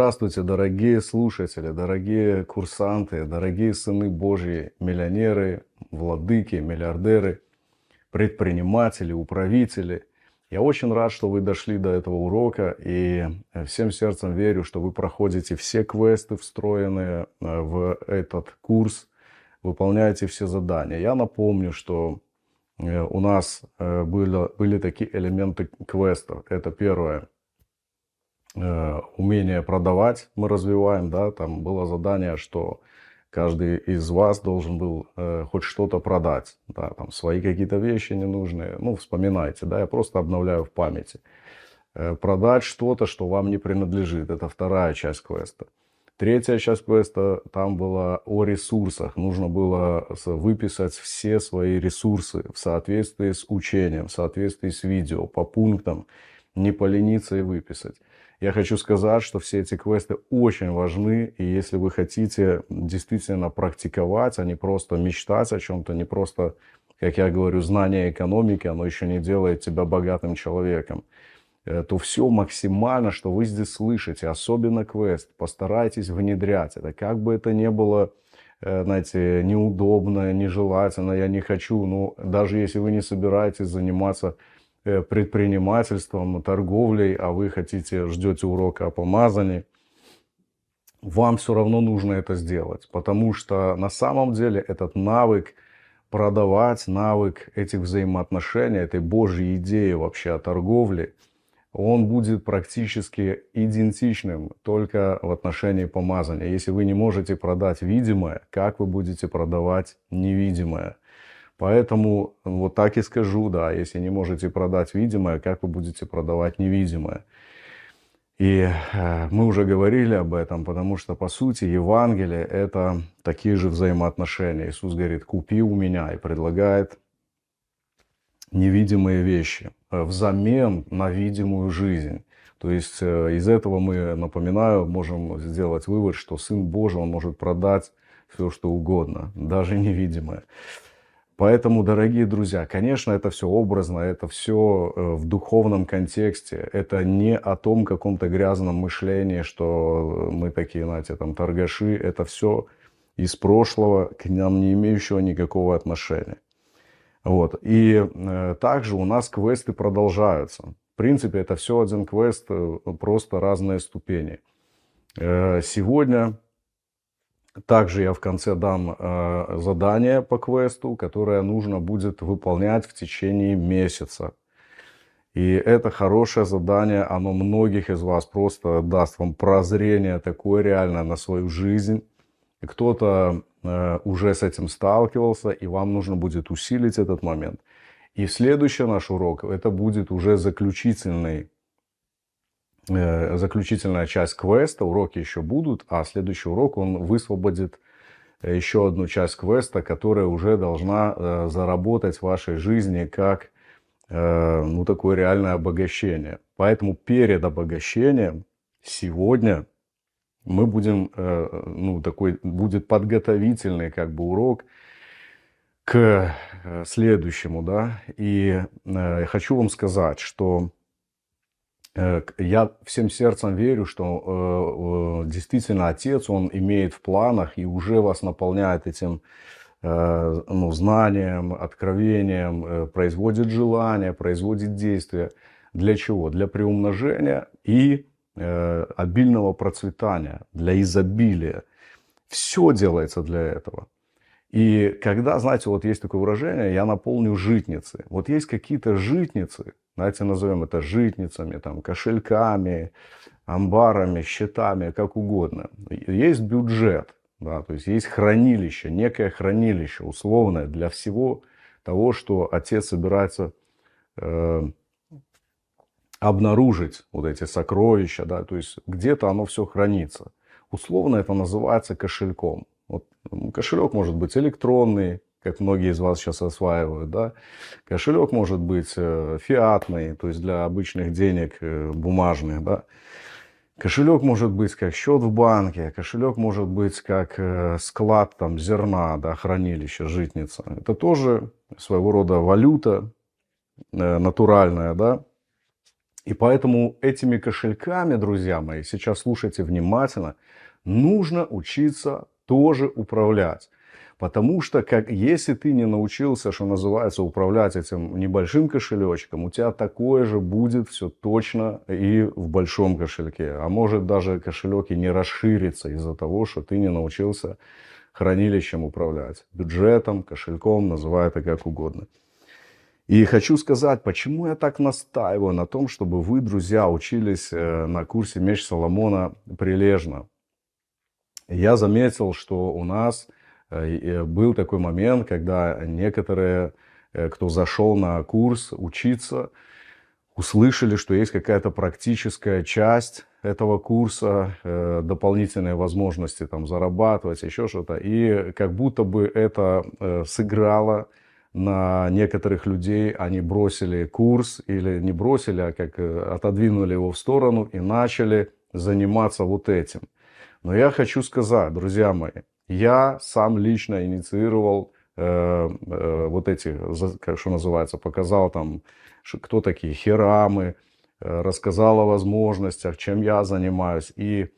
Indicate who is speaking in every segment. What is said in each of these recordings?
Speaker 1: Здравствуйте, дорогие слушатели, дорогие курсанты, дорогие сыны Божьи, миллионеры, владыки, миллиардеры, предприниматели, управители. Я очень рад, что вы дошли до этого урока и э, всем сердцем верю, что вы проходите все квесты, встроенные э, в этот курс, выполняете все задания. Я напомню, что э, у нас были были такие элементы квестов. Это первое – Э, умение продавать мы развиваем, да, там было задание, что каждый из вас должен был э, хоть что-то продать, да, там свои какие-то вещи ненужные, ну, вспоминайте, да, я просто обновляю в памяти. Э, продать что-то, что вам не принадлежит, это вторая часть квеста. Третья часть квеста, там была о ресурсах, нужно было выписать все свои ресурсы в соответствии с учением, в соответствии с видео, по пунктам, не полениться и выписать. Я хочу сказать, что все эти квесты очень важны, и если вы хотите действительно практиковать, а не просто мечтать о чем-то, не просто, как я говорю, знание экономики, оно еще не делает тебя богатым человеком, э, то все максимально, что вы здесь слышите, особенно квест, постарайтесь внедрять это. Как бы это ни было э, знаете, неудобно, нежелательно, я не хочу. Но ну, даже если вы не собираетесь заниматься Э, предпринимательством, торговлей, а вы хотите, ждете урока о помазании, вам все равно нужно это сделать, потому что на самом деле этот навык продавать, навык этих взаимоотношений, этой Божьей идеи вообще о торговле, он будет практически идентичным только в отношении помазания. Если вы не можете продать видимое, как вы будете продавать невидимое – Поэтому вот так и скажу, да, если не можете продать видимое, как вы будете продавать невидимое? И э, мы уже говорили об этом, потому что, по сути, Евангелие – это такие же взаимоотношения. Иисус говорит, купи у меня, и предлагает невидимые вещи э, взамен на видимую жизнь. То есть э, из этого мы, напоминаю, можем сделать вывод, что Сын Божий, Он может продать все, что угодно, даже невидимое. Поэтому, дорогие друзья, конечно, это все образно, это все э, в духовном контексте. Это не о том каком-то грязном мышлении, что э, мы такие, знаете, там торгаши. Это все из прошлого, к нам не имеющего никакого отношения. Вот. И э, также у нас квесты продолжаются. В принципе, это все один квест, э, просто разные ступени. Э, сегодня также я в конце дам э, задание по квесту, которое нужно будет выполнять в течение месяца. И это хорошее задание, оно многих из вас просто даст вам прозрение такое реальное на свою жизнь. Кто-то э, уже с этим сталкивался, и вам нужно будет усилить этот момент. И следующий наш урок, это будет уже заключительный Э, заключительная часть квеста, уроки еще будут, а следующий урок он высвободит э, еще одну часть квеста, которая уже должна э, заработать в вашей жизни как ну, такое реальное обогащение. Поэтому перед обогащением сегодня мы будем, ну, такой будет подготовительный как бы урок к следующему, да. И хочу вам сказать, что Э, я всем сердцем верю, что э, действительно Отец, Он имеет в планах и уже вас наполняет этим э, ну, знанием, откровением, производит желание, производит действия. Для чего? Для приумножения и обильного процветания, для изобилия. Все делается для этого. И когда, знаете, вот есть такое выражение, я наполню житницы. Вот есть какие-то житницы, знаете, назовем это житницами, там, кошельками, амбарами, счетами, как угодно. Есть бюджет, да, то есть есть хранилище, некое хранилище условное для всего того, что отец собирается э, обнаружить, вот эти сокровища, да, то есть где-то оно все хранится. Условно это называется кошельком. Вот кошелек может быть электронный, как многие из вас сейчас осваивают, да. Кошелек может быть э, фиатный, то есть для обычных денег э, бумажных, да. Кошелек может быть как счет в банке, кошелек может быть как э, склад там, зерна, да, хранилище, житница. Это тоже своего рода валюта натуральная, да. И поэтому этими кошельками, друзья мои, сейчас слушайте внимательно, нужно учиться тоже управлять. Потому что как, если ты не научился, что называется, управлять этим небольшим кошелечком, у тебя такое же будет все точно и в большом кошельке. А может даже кошелек и не расширится из-за того, что ты не научился хранилищем управлять. Бюджетом, кошельком, называй это как угодно. И хочу сказать, почему я так настаиваю на том, чтобы вы, друзья, учились э, на курсе «Меч Соломона» прилежно. Я заметил, что у нас э, э, был такой момент, когда некоторые, э, кто зашел на курс учиться, услышали, что есть какая-то практическая часть этого курса, дополнительные возможности там зарабатывать, еще что-то. И как будто бы это сыграло на некоторых людей, они бросили курс или не бросили, а как отодвинули его в сторону и начали заниматься вот этим – но я хочу сказать, друзья мои, я сам лично инициировал э, э, вот эти, как, что называется, показал там, кто такие херамы, э, рассказал о возможностях, чем я занимаюсь. И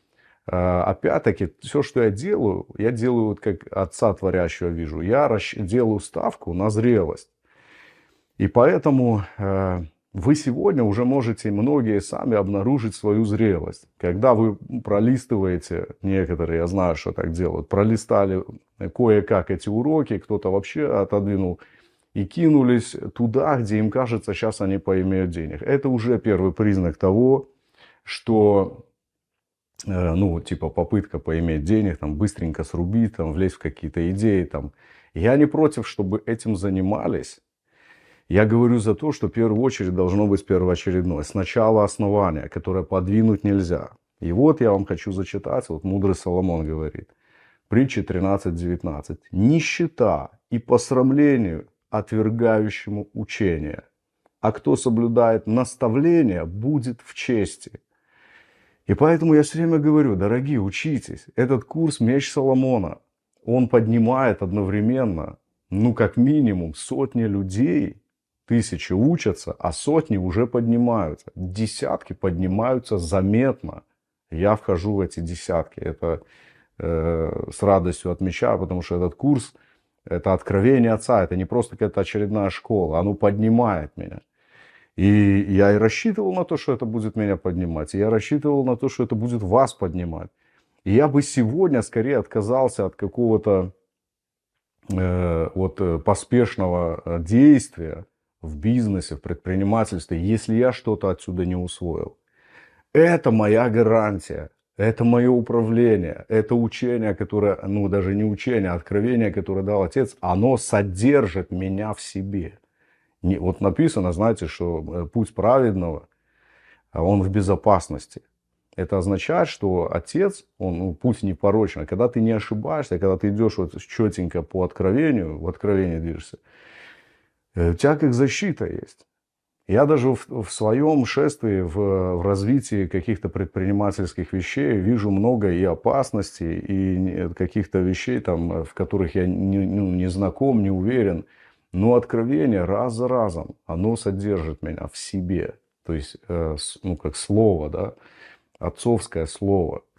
Speaker 1: э, опять-таки, все, что я делаю, я делаю вот как отца творящего вижу. Я делаю ставку на зрелость. И поэтому вы сегодня уже можете многие сами обнаружить свою зрелость. Когда вы пролистываете, некоторые, я знаю, что так делают, пролистали кое-как эти уроки, кто-то вообще отодвинул и кинулись туда, где им кажется, сейчас они поимеют денег. Это уже первый признак того, что э, ну, типа, попытка поиметь денег, там, быстренько срубить, там, влезть в какие-то идеи, там. Я не против, чтобы этим занимались, я говорю за то, что в первую очередь должно быть первоочередное. Сначала основание, которое подвинуть нельзя. И вот я вам хочу зачитать, вот мудрый Соломон говорит. Притча 13.19. Нищета и посрамлению отвергающему учение. А кто соблюдает наставление, будет в чести. И поэтому я все время говорю, дорогие, учитесь. Этот курс «Меч Соломона», он поднимает одновременно, ну, как минимум, сотни людей Тысячи учатся, а сотни уже поднимаются. Десятки поднимаются заметно. Я вхожу в эти десятки. Это э, с радостью отмечаю, потому что этот курс, это откровение отца, это не просто какая-то очередная школа, оно поднимает меня. И я и рассчитывал на то, что это будет меня поднимать, и я рассчитывал на то, что это будет вас поднимать. И я бы сегодня скорее отказался от какого-то э, вот э, поспешного э, действия, в бизнесе, в предпринимательстве, если я что-то отсюда не усвоил. Это моя гарантия, это мое управление, это учение, которое, ну даже не учение, а откровение, которое дал отец, оно содержит меня в себе. Не, вот написано, знаете, что э, путь праведного, а он в безопасности. Это означает, что отец, он, ну, путь непорочный. Когда ты не ошибаешься, когда ты идешь вот четенько по откровению, в откровении движешься, Э, у тебя как защита есть. Я даже в, в своем шествии, в, в развитии каких-то предпринимательских вещей вижу много и опасностей, и каких-то вещей, там, э, в которых я не, ну, не знаком, не уверен. Но откровение раз за разом, оно содержит меня в себе. То есть, э, ну, как слово, да, отцовское слово –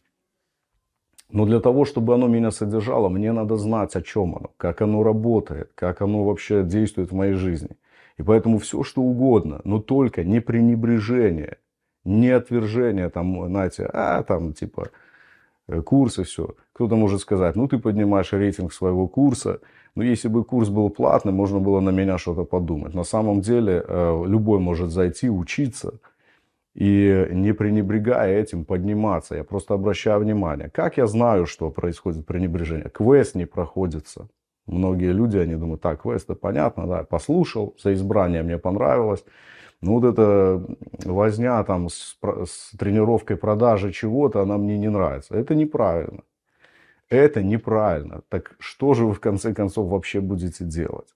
Speaker 1: но для того, чтобы оно меня содержало, мне надо знать, о чем оно, как оно работает, как оно вообще действует в моей жизни. И поэтому все, что угодно, но только не пренебрежение, не отвержение, там, знаете, а, там, типа, э, курсы, все. Кто-то может сказать, ну, ты поднимаешь рейтинг своего курса, но ну, если бы курс был платный, можно было на меня что-то подумать. На самом деле, э, любой может зайти, учиться – и не пренебрегая этим подниматься. Я просто обращаю внимание. Как я знаю, что происходит пренебрежение? Квест не проходится. Многие люди, они думают, так, квест, это понятно, да, послушал, за избрание мне понравилось. Ну вот эта возня там с, с тренировкой продажи чего-то, она мне не нравится. Это неправильно. Это неправильно. Так что же вы в конце концов вообще будете делать?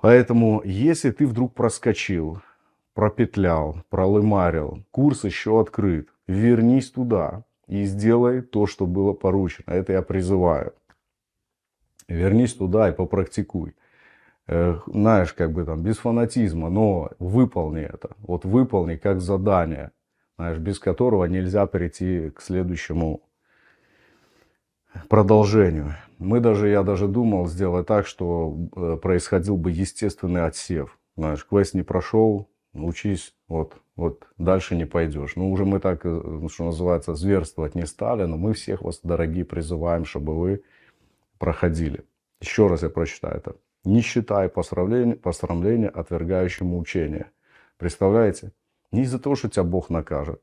Speaker 1: Поэтому, если ты вдруг проскочил, пропетлял, пролымарил, курс еще открыт, вернись туда и сделай то, что было поручено. Это я призываю. Вернись туда и попрактикуй. Знаешь, как бы там, без фанатизма, но выполни это. Вот выполни как задание, знаешь, без которого нельзя перейти к следующему продолжению. Мы даже, я даже думал сделать так, что э, происходил бы естественный отсев. Знаешь, квест не прошел, учись, вот, вот дальше не пойдешь. Ну, уже мы так, э, что называется, зверствовать не стали, но мы всех вас, дорогие, призываем, чтобы вы проходили. Еще раз я прочитаю это. Не считай посрамление, посрамление отвергающему учение. Представляете? Не из-за того, что тебя Бог накажет,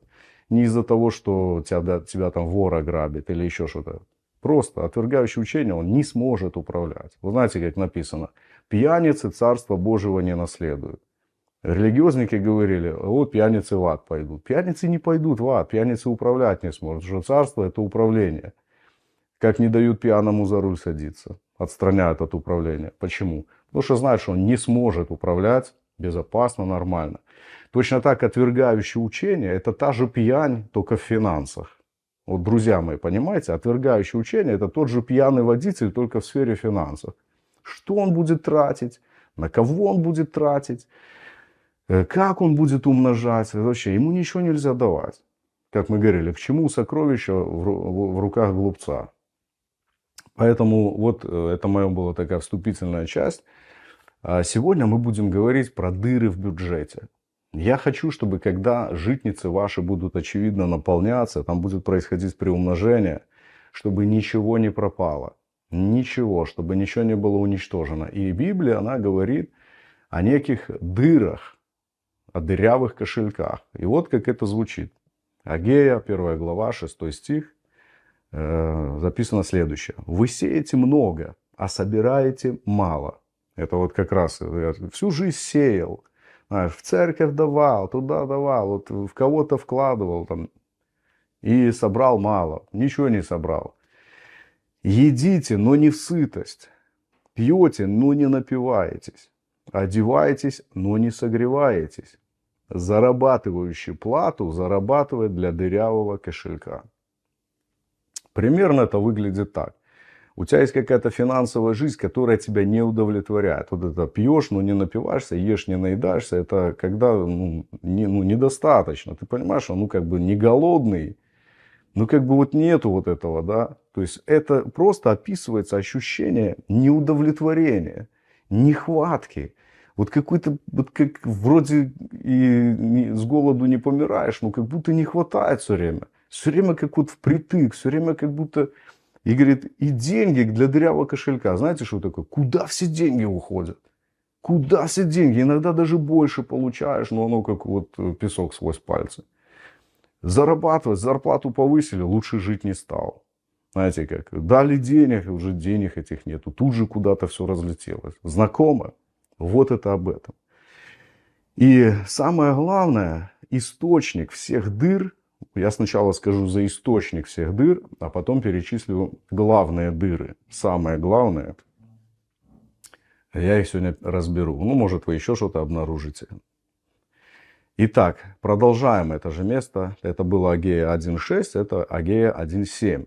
Speaker 1: не из-за того, что тебя, тебя там вор ограбит или еще что-то. Просто отвергающий учение он не сможет управлять. Вы знаете, как написано, пьяницы Царство Божьего не наследуют. Религиозники говорили, о, пьяницы в ад пойдут. Пьяницы не пойдут в ад, пьяницы управлять не смогут, что царство это управление. Как не дают пьяному за руль садиться, отстраняют от управления. Почему? Потому что знают, что он не сможет управлять безопасно, нормально. Точно так отвергающее учение – это та же пьянь, только в финансах. Вот, друзья мои, понимаете, отвергающее учение – это тот же пьяный водитель, только в сфере финансов. Что он будет тратить? На кого он будет тратить? Э, как он будет умножать? Вообще, ему ничего нельзя давать. Как мы говорили, к чему сокровища в руках глупца? Поэтому вот э, это моя была такая вступительная часть. А сегодня мы будем говорить про дыры в бюджете. Я хочу, чтобы когда житницы ваши будут очевидно наполняться, там будет происходить приумножение, чтобы ничего не пропало. Ничего, чтобы ничего не было уничтожено. И Библия, она говорит о неких дырах, о дырявых кошельках. И вот как это звучит. Агея, первая глава, шестой стих, э, записано следующее. «Вы сеете много, а собираете мало». Это вот как раз я всю жизнь сеял, в церковь давал, туда давал, вот в кого-то вкладывал там, и собрал мало, ничего не собрал. Едите, но не в сытость, пьете, но не напиваетесь. Одеваетесь, но не согреваетесь. Зарабатывающий плату зарабатывает для дырявого кошелька. Примерно это выглядит так. У тебя есть какая-то финансовая жизнь, которая тебя не удовлетворяет. Вот это пьешь, но не напиваешься, ешь, не наедаешься. Это когда ну, не, ну, недостаточно. Ты понимаешь, что ну как бы не голодный, ну как бы вот нету вот этого, да. То есть это просто описывается ощущение неудовлетворения нехватки. Вот какой-то, вот как вроде и с голоду не помираешь, но как будто не хватает все время. Все время как вот впритык, все время как будто... И говорит, и деньги для дырявого кошелька. Знаете, что такое? Куда все деньги уходят? Куда все деньги? Иногда даже больше получаешь, но оно как вот э, песок сквозь пальцы. Зарабатывать, зарплату повысили, лучше жить не стало. Знаете как, дали денег, уже денег этих нету. Тут же куда-то все разлетелось. Знакомо? Вот это об этом. И самое главное, источник всех дыр, я сначала скажу за источник всех дыр, а потом перечислю главные дыры. Самое главное, я их сегодня разберу. Ну, может, вы еще что-то обнаружите. Итак, продолжаем это же место. Это было Агея 1.6, это Агея 1.7.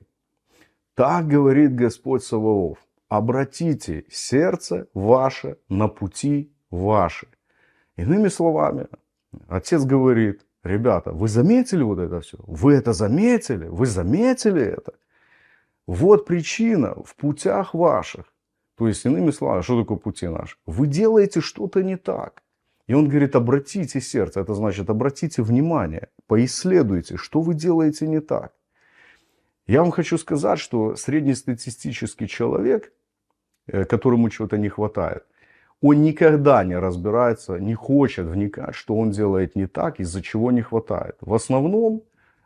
Speaker 1: Так говорит Господь Саваоф. Обратите сердце ваше на пути ваши. Иными словами, отец говорит, ребята, вы заметили вот это все? Вы это заметили? Вы заметили это? Вот причина в путях ваших. То есть, иными словами, что такое пути наши? Вы делаете что-то не так. И он говорит, обратите сердце. Это значит, обратите внимание, поисследуйте, что вы делаете не так. Я вам хочу сказать, что среднестатистический человек, э, которому чего-то не хватает, он никогда не разбирается, не хочет вникать, что он делает не так, из-за чего не хватает. В основном,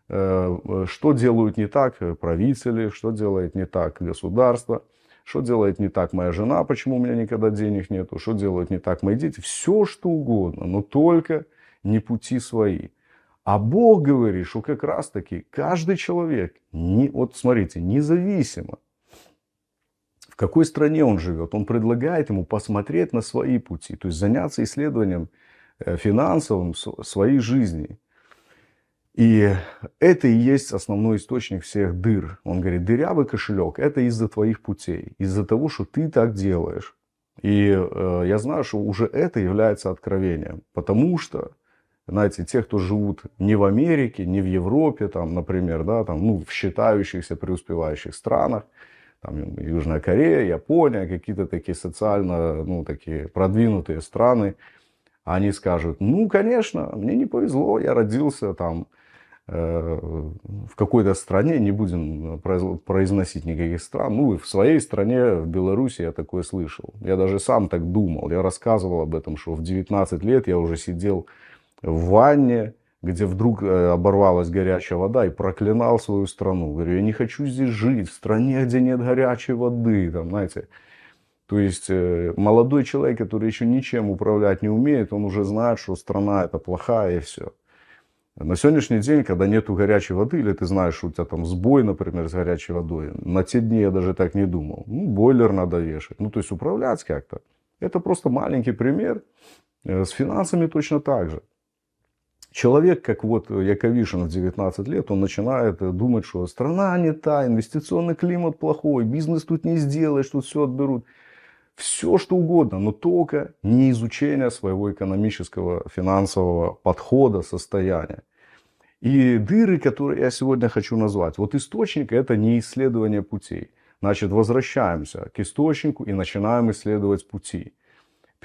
Speaker 1: э, э, что делают не так правители, что делает не так государство, что делает не так моя жена, почему у меня никогда денег нету, что делают не так мои дети, все что угодно, но только не пути свои. А Бог говорит, что как раз таки каждый человек, не, вот смотрите, независимо, в какой стране он живет, он предлагает ему посмотреть на свои пути, то есть заняться исследованием э, финансовым своей жизни. И это и есть основной источник всех дыр. Он говорит, дырявый кошелек – это из-за твоих путей, из-за того, что ты так делаешь. И э, я знаю, что уже это является откровением, потому что знаете, тех, кто живут не в Америке, не в Европе, там, например, да, там, ну, в считающихся преуспевающих странах, там, Южная Корея, Япония, какие-то такие социально, ну, такие продвинутые страны, они скажут, ну, конечно, мне не повезло, я родился там э, в какой-то стране, не будем произносить никаких стран, ну, и в своей стране, в Беларуси, я такое слышал. Я даже сам так думал, я рассказывал об этом, что в 19 лет я уже сидел в ванне, где вдруг э, оборвалась горячая вода и проклинал свою страну. Говорю, я не хочу здесь жить, в стране, где нет горячей воды, там, знаете. То есть э, молодой человек, который еще ничем управлять не умеет, он уже знает, что страна это плохая и все. На сегодняшний день, когда нету горячей воды, или ты знаешь, что у тебя там сбой, например, с горячей водой, на те дни я даже так не думал. Ну, бойлер надо вешать. Ну, то есть управлять как-то. Это просто маленький пример. Э, с финансами точно так же. Человек, как вот Яковишин в 19 лет, он начинает думать, что страна не та, инвестиционный климат плохой, бизнес тут не сделаешь, тут все отберут. Все что угодно, но только не изучение своего экономического, финансового подхода, состояния. И дыры, которые я сегодня хочу назвать. Вот источник – это не исследование путей. Значит, возвращаемся к источнику и начинаем исследовать пути.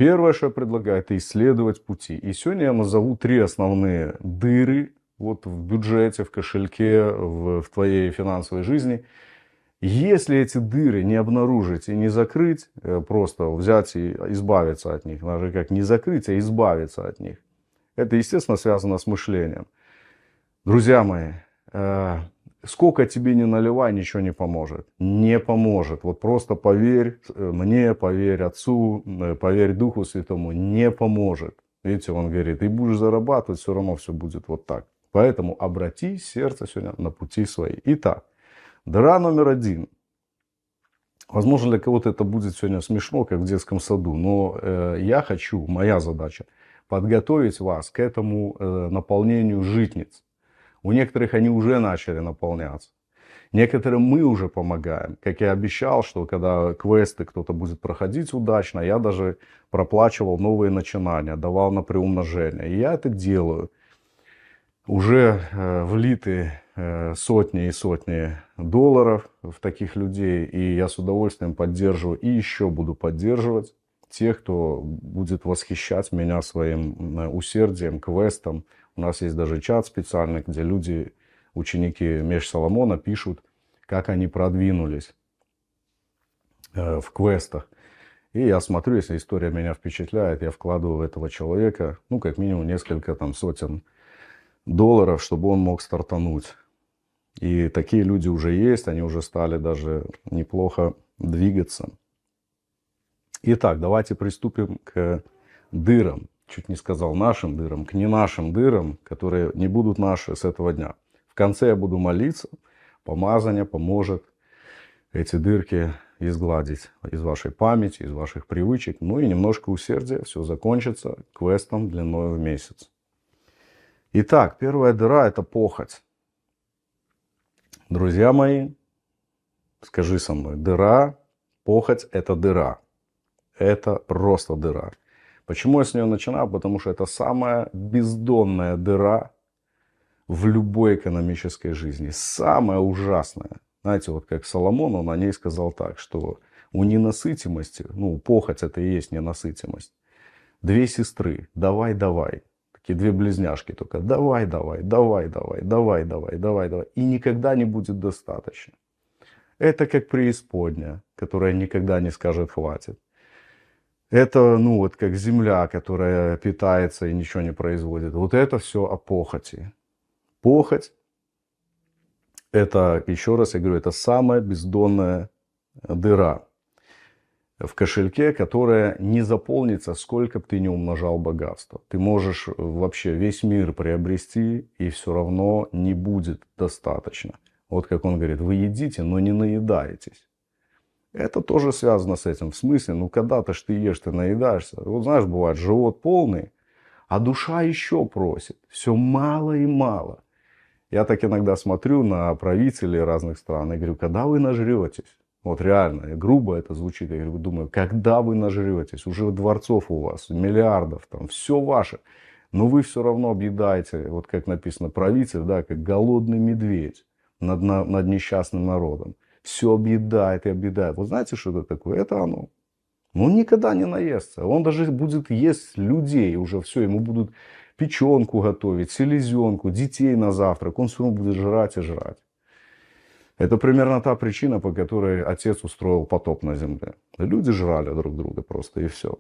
Speaker 1: Первое, что я предлагаю, это исследовать пути. И сегодня я назову три основные дыры вот в бюджете, в кошельке, в, в твоей финансовой жизни. Если эти дыры не обнаружить и не закрыть, э, просто взять и избавиться от них, даже как не закрыть, а избавиться от них, это, естественно, связано с мышлением. Друзья мои, э, Сколько тебе не наливай, ничего не поможет. Не поможет. Вот просто поверь э, мне, поверь Отцу, э, поверь Духу Святому. Не поможет. Видите, он говорит, ты будешь зарабатывать, все равно все будет вот так. Поэтому обрати сердце сегодня на пути свои. Итак, дыра номер один. Возможно, для кого-то это будет сегодня смешно, как в детском саду, но э, я хочу, моя задача, подготовить вас к этому э, наполнению житниц. У некоторых они уже начали наполняться. Некоторым мы уже помогаем. Как я обещал, что когда квесты кто-то будет проходить удачно, я даже проплачивал новые начинания, давал на приумножение. И я это делаю. Уже э, влиты э, сотни и сотни долларов в таких людей. И я с удовольствием поддерживаю и еще буду поддерживать тех, кто будет восхищать меня своим э, усердием, квестом, у нас есть даже чат специальный, где люди, ученики Меш Соломона пишут, как они продвинулись э, в квестах. И я смотрю, если история меня впечатляет, я вкладываю в этого человека, ну, как минимум, несколько там сотен долларов, чтобы он мог стартануть. И такие люди уже есть, они уже стали даже неплохо двигаться. Итак, давайте приступим к дырам чуть не сказал нашим дырам, к не нашим дырам, которые не будут наши с этого дня. В конце я буду молиться, помазание поможет эти дырки изгладить из вашей памяти, из ваших привычек, ну и немножко усердия, все закончится квестом длиной в месяц. Итак, первая дыра – это похоть. Друзья мои, скажи со мной, дыра, похоть – это дыра. Это просто дыра. Почему я с нее начинаю? Потому что это самая бездонная дыра в любой экономической жизни. Самая ужасная. Знаете, вот как Соломон, он о ней сказал так, что у ненасытимости, ну, похоть это и есть ненасытимость, две сестры, давай, давай, такие две близняшки только, давай, давай, давай, давай, давай, давай, давай, давай, и никогда не будет достаточно. Это как преисподня, которая никогда не скажет хватит. Это, ну, вот как земля, которая питается и ничего не производит. Вот это все о похоти. Похоть – это, еще раз я говорю, это самая бездонная дыра в кошельке, которая не заполнится, сколько бы ты не умножал богатство. Ты можешь вообще весь мир приобрести, и все равно не будет достаточно. Вот как он говорит, вы едите, но не наедаетесь. Это тоже связано с этим. В смысле, ну когда-то ж ты ешь, ты наедаешься. Вот знаешь, бывает, живот полный, а душа еще просит. Все мало и мало. Я так иногда смотрю на правителей разных стран и говорю, когда вы нажретесь? Вот реально, грубо это звучит. Я говорю, думаю, когда вы нажретесь? Уже дворцов у вас, миллиардов, там все ваше. Но вы все равно объедаете, вот как написано, правитель, да, как голодный медведь над, над несчастным народом все объедает и объедает. вы знаете, что это такое? Это оно. Но он никогда не наестся. Он даже будет есть людей уже все. Ему будут печенку готовить, селезенку, детей на завтрак. Он все равно будет жрать и жрать. Это примерно та причина, по которой отец устроил потоп на земле. Люди жрали друг друга просто и все.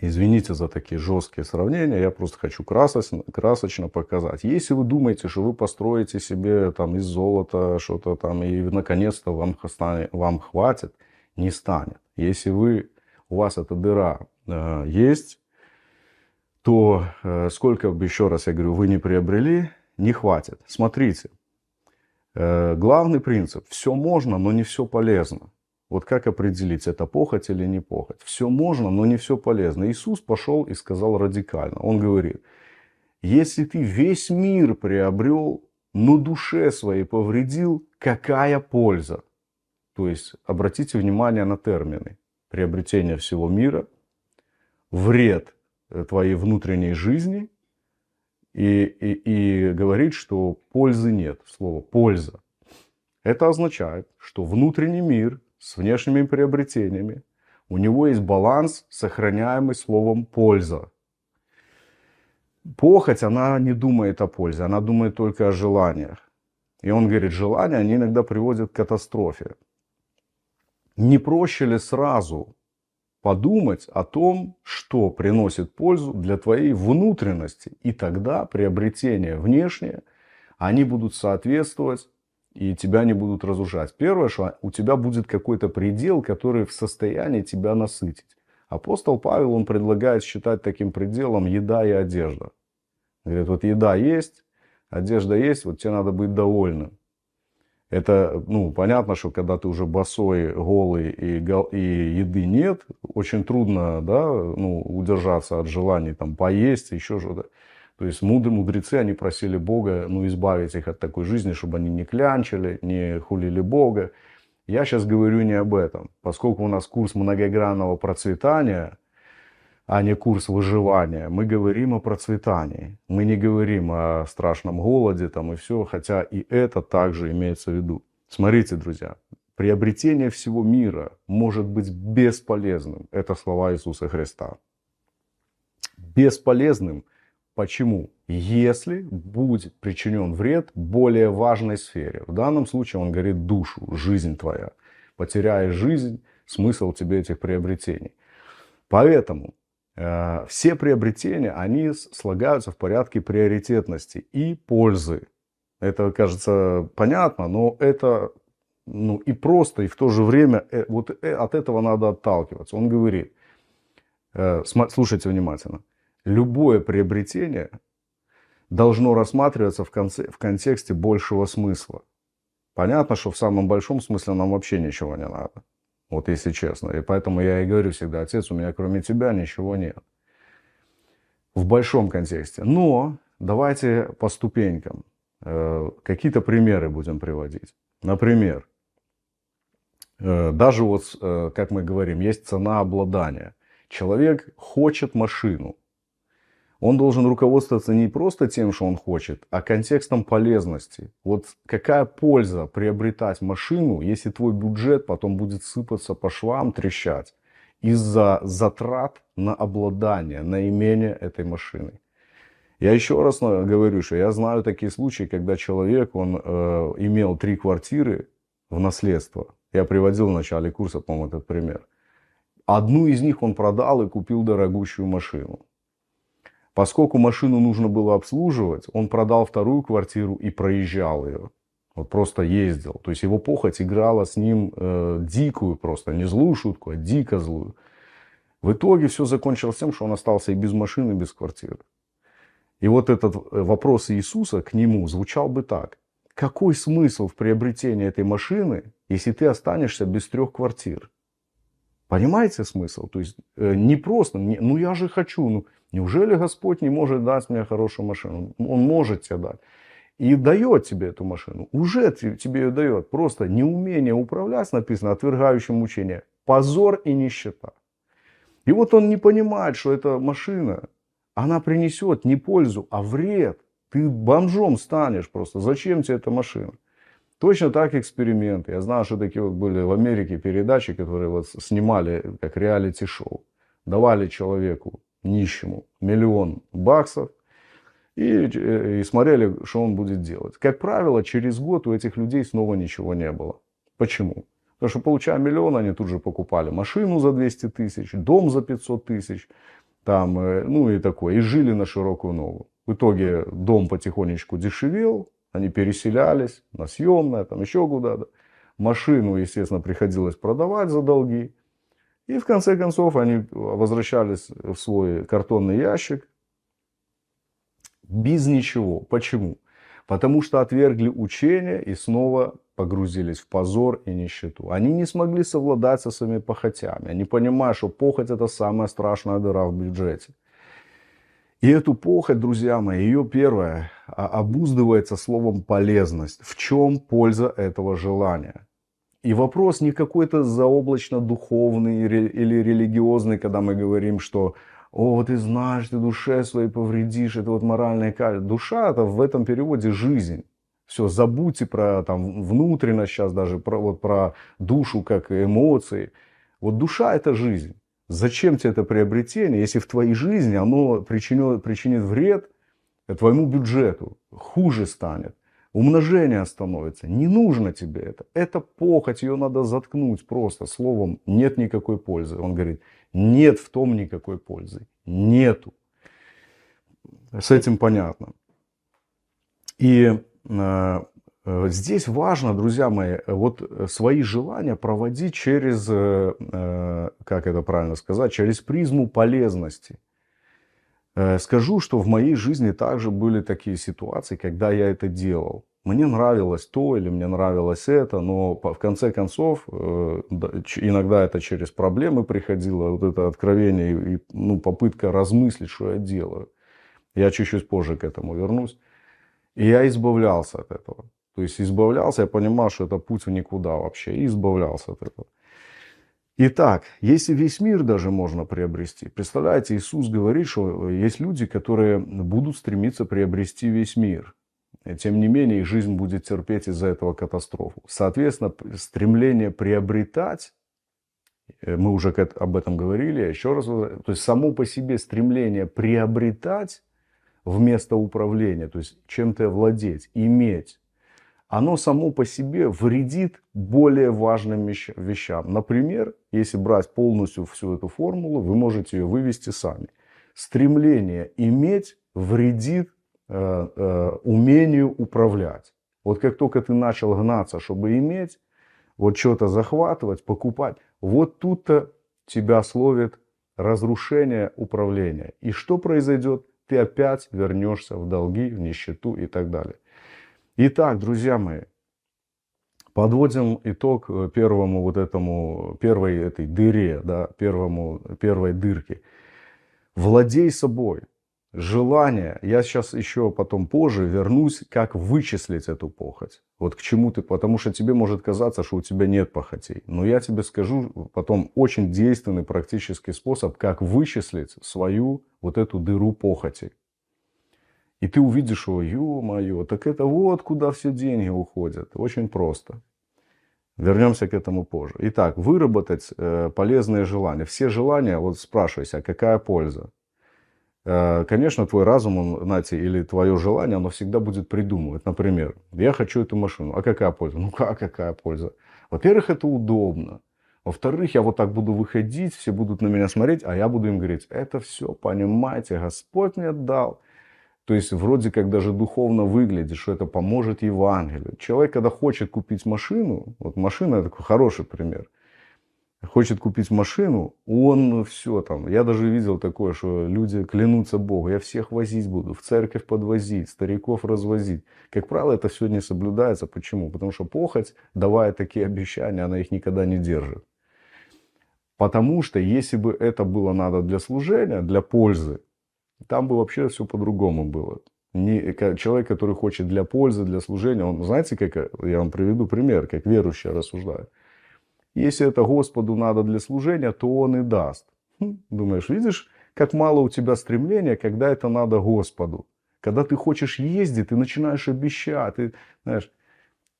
Speaker 1: Извините за такие жесткие сравнения, я просто хочу красочно, красочно показать. Если вы думаете, что вы построите себе там из золота что-то там, и наконец-то вам, вам хватит, не станет. Если вы, у вас эта дыра э, есть, то э, сколько бы, еще раз я говорю, вы не приобрели, не хватит. Смотрите, э, главный принцип, все можно, но не все полезно. Вот как определить, это похоть или не похоть? Все можно, но не все полезно. Иисус пошел и сказал радикально. Он говорит, если ты весь мир приобрел, но душе своей повредил, какая польза? То есть, обратите внимание на термины. Приобретение всего мира, вред э, твоей внутренней жизни и, и, и говорит, что пользы нет. Слово «польза». Это означает, что внутренний мир с внешними приобретениями, у него есть баланс, сохраняемый словом «польза». Похоть, она не думает о пользе, она думает только о желаниях. И он говорит, желания, они иногда приводят к катастрофе. Не проще ли сразу подумать о том, что приносит пользу для твоей внутренности? И тогда приобретения внешние, они будут соответствовать и тебя не будут разужать. Первое, что у тебя будет какой-то предел, который в состоянии тебя насытить. Апостол Павел, он предлагает считать таким пределом еда и одежда. Говорит, вот еда есть, одежда есть, вот тебе надо быть довольным. Это, ну, понятно, что когда ты уже босой, голый и, и еды нет, очень трудно, да, ну, удержаться от желаний там поесть, еще что-то. То есть мудрые мудрецы, они просили Бога ну, избавить их от такой жизни, чтобы они не клянчили, не хулили Бога. Я сейчас говорю не об этом. Поскольку у нас курс многогранного процветания, а не курс выживания, мы говорим о процветании. Мы не говорим о страшном голоде там и все, хотя и это также имеется в виду. Смотрите, друзья, приобретение всего мира может быть бесполезным. Это слова Иисуса Христа. Бесполезным – Почему? Если будет причинен вред более важной сфере. В данном случае он говорит душу, жизнь твоя. Потеряешь жизнь, смысл тебе этих приобретений. Поэтому э, все приобретения, они слагаются в порядке приоритетности и пользы. Это, кажется, понятно, но это ну, и просто, и в то же время э, вот э, от этого надо отталкиваться. Он говорит, э, слушайте внимательно, любое приобретение должно рассматриваться в, конце, в контексте большего смысла. Понятно, что в самом большом смысле нам вообще ничего не надо. Вот если честно. И поэтому я и говорю всегда, отец, у меня кроме тебя ничего нет. В большом контексте. Но давайте по ступенькам. Э, какие-то примеры будем приводить. Например, э, даже вот, э, как мы говорим, есть цена обладания. Человек хочет машину, он должен руководствоваться не просто тем, что он хочет, а контекстом полезности. Вот какая польза приобретать машину, если твой бюджет потом будет сыпаться по швам, трещать из-за затрат на обладание, на имение этой машины. Я еще раз э, говорю, что я знаю такие случаи, когда человек, он э, имел три квартиры в наследство. Я приводил в начале курса, по-моему, этот пример. Одну из них он продал и купил дорогущую машину. Поскольку машину нужно было обслуживать, он продал вторую квартиру и проезжал ее. Вот просто ездил. То есть его похоть играла с ним э, дикую просто, не злую шутку, а дико злую. В итоге все закончилось тем, что он остался и без машины, и без квартиры. И вот этот э, вопрос Иисуса к нему звучал бы так. Какой смысл в приобретении этой машины, если ты останешься без трех квартир? Понимаете смысл? То есть э, не просто, ну я же хочу, ну неужели Господь не может дать мне хорошую машину? Он может тебе дать. И дает тебе эту машину. Уже тебе ее дает. Просто неумение управлять, написано, отвергающим учение, Позор и нищета. И вот он не понимает, что эта машина, она принесет не пользу, а вред. Ты бомжом станешь просто. Зачем тебе эта машина? Точно так эксперимент. Я знаю, что такие вот были в Америке передачи, которые вот снимали как реалити-шоу. Давали человеку нищему миллион баксов и, э, и смотрели, что он будет делать. Как правило, через год у этих людей снова ничего не было. Почему? Потому что, получая миллион, они тут же покупали машину за 200 тысяч, дом за 500 тысяч, там, э, ну и такое, и жили на широкую ногу. В итоге дом потихонечку дешевел, они переселялись на съемное, там еще куда-то. Машину, естественно, приходилось продавать за долги. И в конце концов они возвращались в свой картонный ящик без ничего. Почему? Потому что отвергли учение и снова погрузились в позор и нищету. Они не смогли совладать со своими похотями. Они понимают, что похоть это самая страшная дыра в бюджете. И эту похоть, друзья мои, ее первое а, обуздывается словом полезность. В чем польза этого желания? И вопрос не какой-то заоблачно-духовный или религиозный, когда мы говорим, что «О, ты знаешь, ты душе своей повредишь, это вот моральная кальция». Душа – это в этом переводе жизнь. Все, забудьте про там, внутренность сейчас даже, про, вот, про душу как эмоции. Вот душа – это жизнь. Зачем тебе это приобретение, если в твоей жизни оно причинит, причинит вред твоему бюджету, хуже станет, умножение становится, не нужно тебе это. Это похоть, ее надо заткнуть просто словом «нет никакой пользы». Он говорит, нет в том никакой пользы, нету. С этим понятно. И э, Э, здесь важно, друзья мои, э, вот э, свои желания проводить через, как это правильно сказать, через призму полезности. Скажу, что в моей жизни также были такие ситуации, когда я это делал. Мне нравилось то или мне нравилось это, но в конце концов иногда это через проблемы приходило, вот это откровение и ну, попытка размыслить, что я делаю. Я чуть-чуть позже к этому вернусь. И я избавлялся от этого. То есть избавлялся, я понимал, что это путь в никуда вообще, и избавлялся от этого. Итак, если весь мир даже можно приобрести, представляете, Иисус говорит, что есть люди, которые будут стремиться приобрести весь мир. Тем не менее, их жизнь будет терпеть из-за этого катастрофу. Соответственно, стремление приобретать, э, мы уже об этом говорили, еще раз, то есть само по себе стремление приобретать вместо управления, то есть чем-то владеть, иметь, оно само по себе вредит более важным вещам. Например, если брать полностью всю эту формулу, вы можете ее вывести сами. Стремление иметь вредит э, э, умению управлять. Вот как только ты начал гнаться, чтобы иметь, вот что-то захватывать, покупать, вот тут-то тебя словит разрушение управления. И что произойдет? Ты опять вернешься в долги, в нищету и так далее. Итак, друзья мои, подводим итог э, первому вот этому, первой этой дыре, да, первому, первой дырке. Владей собой. Желание, я сейчас еще потом позже вернусь, как вычислить эту похоть. Вот к чему ты, потому что тебе может казаться, что у тебя нет похотей. Но я тебе скажу потом очень действенный практический способ, как вычислить свою вот эту дыру похоти. И ты увидишь что ё-моё, так это вот куда все деньги уходят. Очень просто. Вернемся к этому позже. Итак, выработать э, полезные желания. Все желания, вот спрашивайся, а какая польза? Э, конечно, твой разум, он, знаете, или твое желание, оно всегда будет придумывать. Например, я хочу эту машину. А какая польза? Ну как какая польза? Во-первых, это удобно. Во-вторых, я вот так буду выходить, все будут на меня смотреть, а я буду им говорить, это все, понимаете, Господь мне дал. То есть вроде как даже духовно выглядит, что это поможет Евангелию. Человек, когда хочет купить машину, вот машина это такой хороший пример, хочет купить машину, он ну, все там. Я даже видел такое, что люди клянутся Богу, я всех возить буду, в церковь подвозить, стариков развозить. Как правило, это все не соблюдается. Почему? Потому что похоть, давая такие обещания, она их никогда не держит. Потому что если бы это было надо для служения, для пользы, там бы вообще все по-другому было. Не, человек, который хочет для пользы, для служения, он, знаете, как э, я вам приведу пример, как верующий рассуждают. Если это Господу надо для служения, то он и даст. Хм, думаешь, видишь, как мало у тебя стремления, когда это надо Господу. Когда ты хочешь ездить, ты начинаешь обещать, ты, знаешь,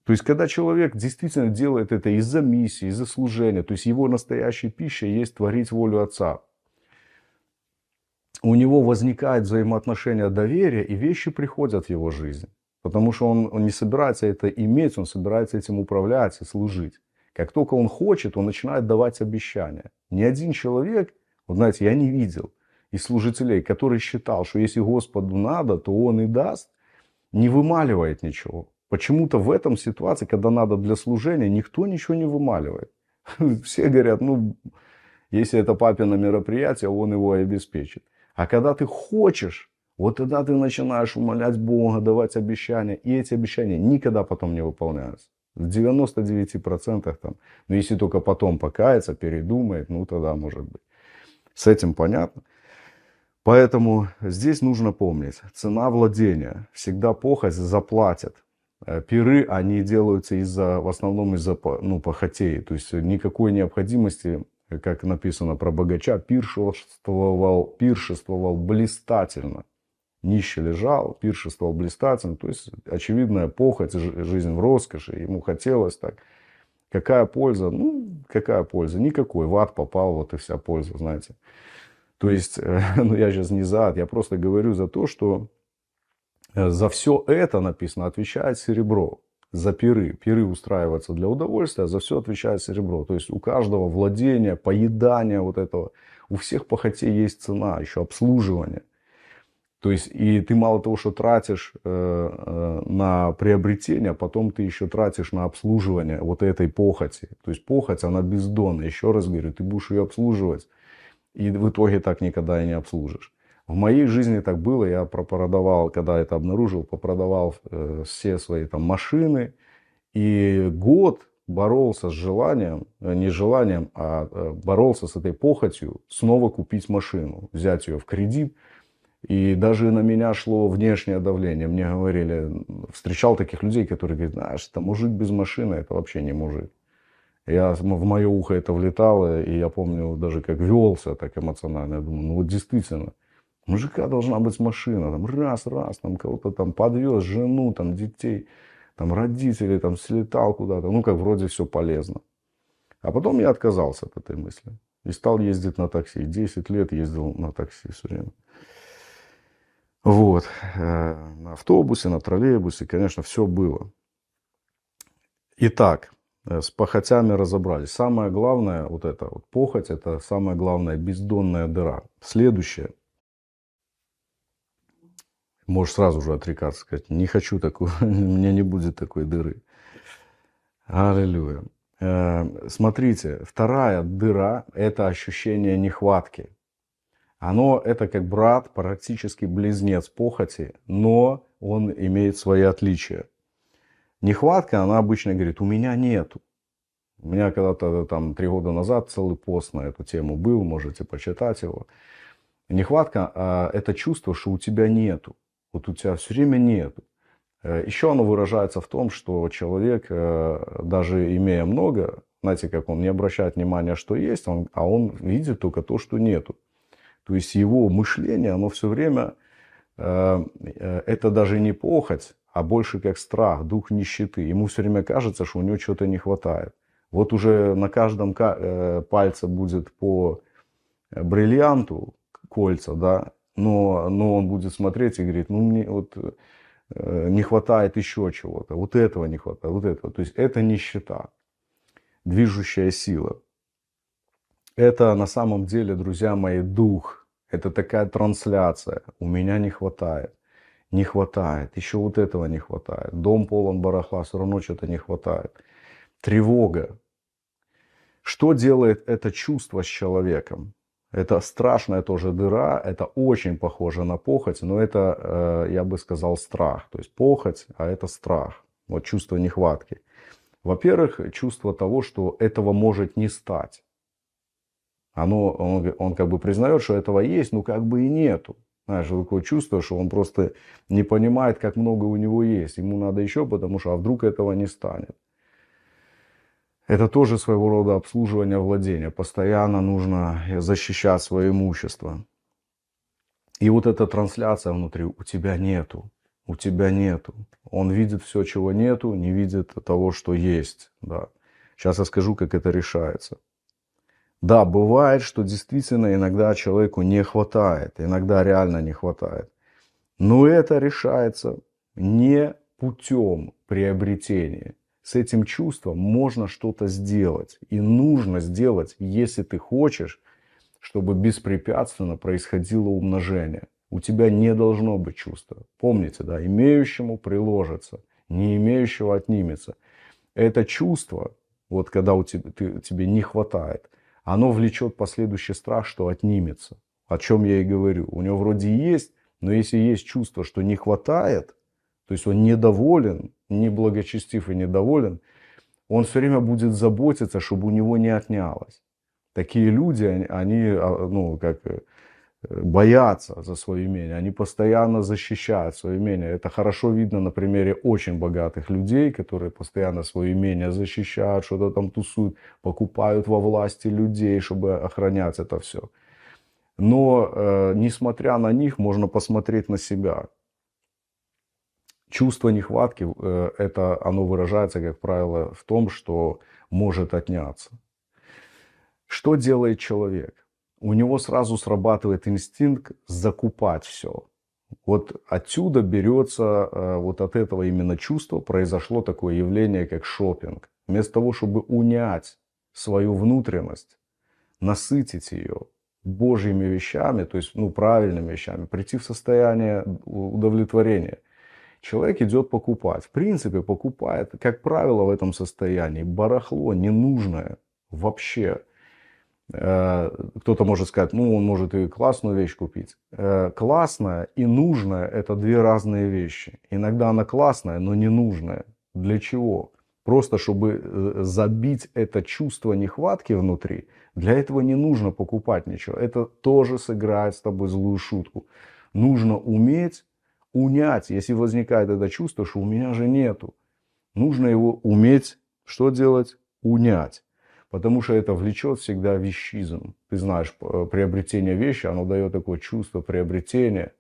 Speaker 1: то есть, когда человек действительно делает это из-за миссии, из-за служения, то есть его настоящей пищей есть творить волю Отца у него возникает взаимоотношение доверия, и вещи приходят в его жизнь. Потому что он, он не собирается это иметь, он собирается этим управлять и служить. Как только он хочет, он начинает давать обещания. Ни один человек, вот знаете, я не видел из служителей, который считал, что если Господу надо, то он и даст, не вымаливает ничего. Почему-то в этом ситуации, когда надо для служения, никто ничего не вымаливает. Все говорят, ну, если это папина мероприятие, он его и обеспечит. А когда ты хочешь, вот тогда ты начинаешь умолять Бога, давать обещания. И эти обещания никогда потом не выполняются. В 99% там. ну если только потом покаяться, передумает, ну тогда может быть. С этим понятно. Поэтому здесь нужно помнить, цена владения. Всегда похоть заплатят. Э, пиры, они делаются из-за, в основном из-за ну, похотей. То есть никакой необходимости как написано про богача, пиршествовал, пиршествовал блистательно. Нищий лежал, пиршествовал блистательно. То есть, очевидная похоть, жизнь в роскоши. Ему хотелось так. Какая польза? Ну, какая польза? Никакой. В ад попал, вот и вся польза, знаете. То есть, э, ну, я сейчас не за ад. Я просто говорю за то, что э, за все это написано отвечает серебро за пиры. Пиры устраиваются для удовольствия, а за все отвечает серебро. То есть у каждого владения, поедания вот этого, у всех похоте есть цена, еще обслуживание. То есть и ты мало того, что тратишь э, э на приобретение, потом ты еще тратишь на обслуживание вот этой похоти. То есть похоть, она бездонная. Еще раз говорю, ты будешь ее обслуживать. И в итоге так никогда и не обслужишь. В моей жизни так было. Я пропродавал, когда это обнаружил, попродавал э, все свои там машины. И год боролся с желанием, э, не желанием, а э, боролся с этой похотью снова купить машину, взять ее в кредит. И даже на меня шло внешнее давление. Мне говорили, встречал таких людей, которые говорят, знаешь, это мужик без машины, это вообще не мужик. Я, в мое ухо это влетало, и я помню даже как велся так эмоционально. Я думаю, ну вот действительно – мужика должна быть машина, там раз, раз, там кого-то там подвез, жену, там детей, там родителей, там слетал куда-то, ну как вроде все полезно. А потом я отказался от этой мысли и стал ездить на такси. 10 лет ездил на такси все время. Вот. Э, на автобусе, на троллейбусе, конечно, все было. Итак, э, с похотями разобрались. Самое главное, вот это, вот похоть, это самая главная бездонная дыра. Следующее. Можешь сразу же отрекаться, сказать, не хочу такой, у меня не будет такой дыры. Аллилуйя. Э, смотрите, вторая дыра – это ощущение нехватки. Оно – это как брат, практически близнец похоти, но он имеет свои отличия. Нехватка, она обычно говорит, у меня нету. У меня когда-то э, там три года назад целый пост на эту тему был, можете почитать его. Нехватка а, это чувство, что у тебя нету. Вот у тебя все время нет. Э, Еще оно выражается в том, что человек, э, даже имея много, знаете, как он не обращает внимания, что есть, он, а он видит только то, что нету. То есть его мышление, оно все время, э, это даже не похоть, а больше как страх, дух нищеты. Ему все время кажется, что у него чего-то не хватает. Вот уже на каждом пальце будет по бриллианту кольца, да, но, но он будет смотреть и говорит, ну мне вот э, не хватает еще чего-то, вот этого не хватает, вот этого. То есть это нищета, движущая сила. Это на самом деле, друзья мои, дух. Это такая трансляция. У меня не хватает. Не хватает. Еще вот этого не хватает. Дом полон барахла, все равно что-то не хватает. Тревога. Что делает это чувство с человеком? Это страшная тоже дыра, это очень похоже на похоть, но это, э, я бы сказал, страх. То есть похоть, а это страх. Вот чувство нехватки. Во-первых, чувство того, что этого может не стать. Оно, он, он как бы признает, что этого есть, но как бы и нету. Знаешь, такое чувство, что он просто не понимает, как много у него есть. Ему надо еще, потому что а вдруг этого не станет. Это тоже своего рода обслуживание владения. Постоянно нужно защищать свое имущество. И вот эта трансляция внутри у тебя нету. У тебя нету. Он видит все, чего нету, не видит того, что есть. Да. Сейчас я скажу, как это решается. Да, бывает, что действительно иногда человеку не хватает, иногда реально не хватает. Но это решается не путем приобретения с этим чувством можно что-то сделать. И нужно сделать, если ты хочешь, чтобы беспрепятственно происходило умножение. У тебя не должно быть чувства. Помните, да, имеющему приложится, не имеющего отнимется. Это чувство, вот когда у тебя, ты, тебе не хватает, оно влечет последующий страх, что отнимется. О чем я и говорю. У него вроде есть, но если есть чувство, что не хватает, то есть он недоволен, неблагочестив и недоволен, он все время будет заботиться, чтобы у него не отнялось. Такие люди, они, а, ну, как э, боятся за свое имение, они постоянно защищают свое имение. Это хорошо видно на примере очень богатых людей, которые постоянно свое имение защищают, что-то там тусуют, покупают во власти людей, чтобы охранять это все. Но э, несмотря на них, можно посмотреть на себя чувство нехватки, э, это оно выражается, как правило, в том, что может отняться. Что делает человек? У него сразу срабатывает инстинкт закупать все. Вот отсюда берется, э, вот от этого именно чувства произошло такое явление, как шопинг. Вместо того, чтобы унять свою внутренность, насытить ее божьими вещами, то есть ну, правильными вещами, прийти в состояние удовлетворения – Человек идет покупать. В принципе, покупает, как правило, в этом состоянии барахло ненужное вообще. Э, кто-то может сказать, ну, он может и классную вещь купить. Э, классная и нужная – это две разные вещи. Иногда она классная, но не нужная. Для чего? Просто чтобы э, забить это чувство нехватки внутри, для этого не нужно покупать ничего. Это тоже сыграет с тобой злую шутку. Нужно уметь унять, если возникает это чувство, что у меня же нету. Нужно его уметь, что делать? Унять. Потому что это влечет всегда вещизм. Ты знаешь, э, приобретение вещи, оно дает такое чувство приобретения.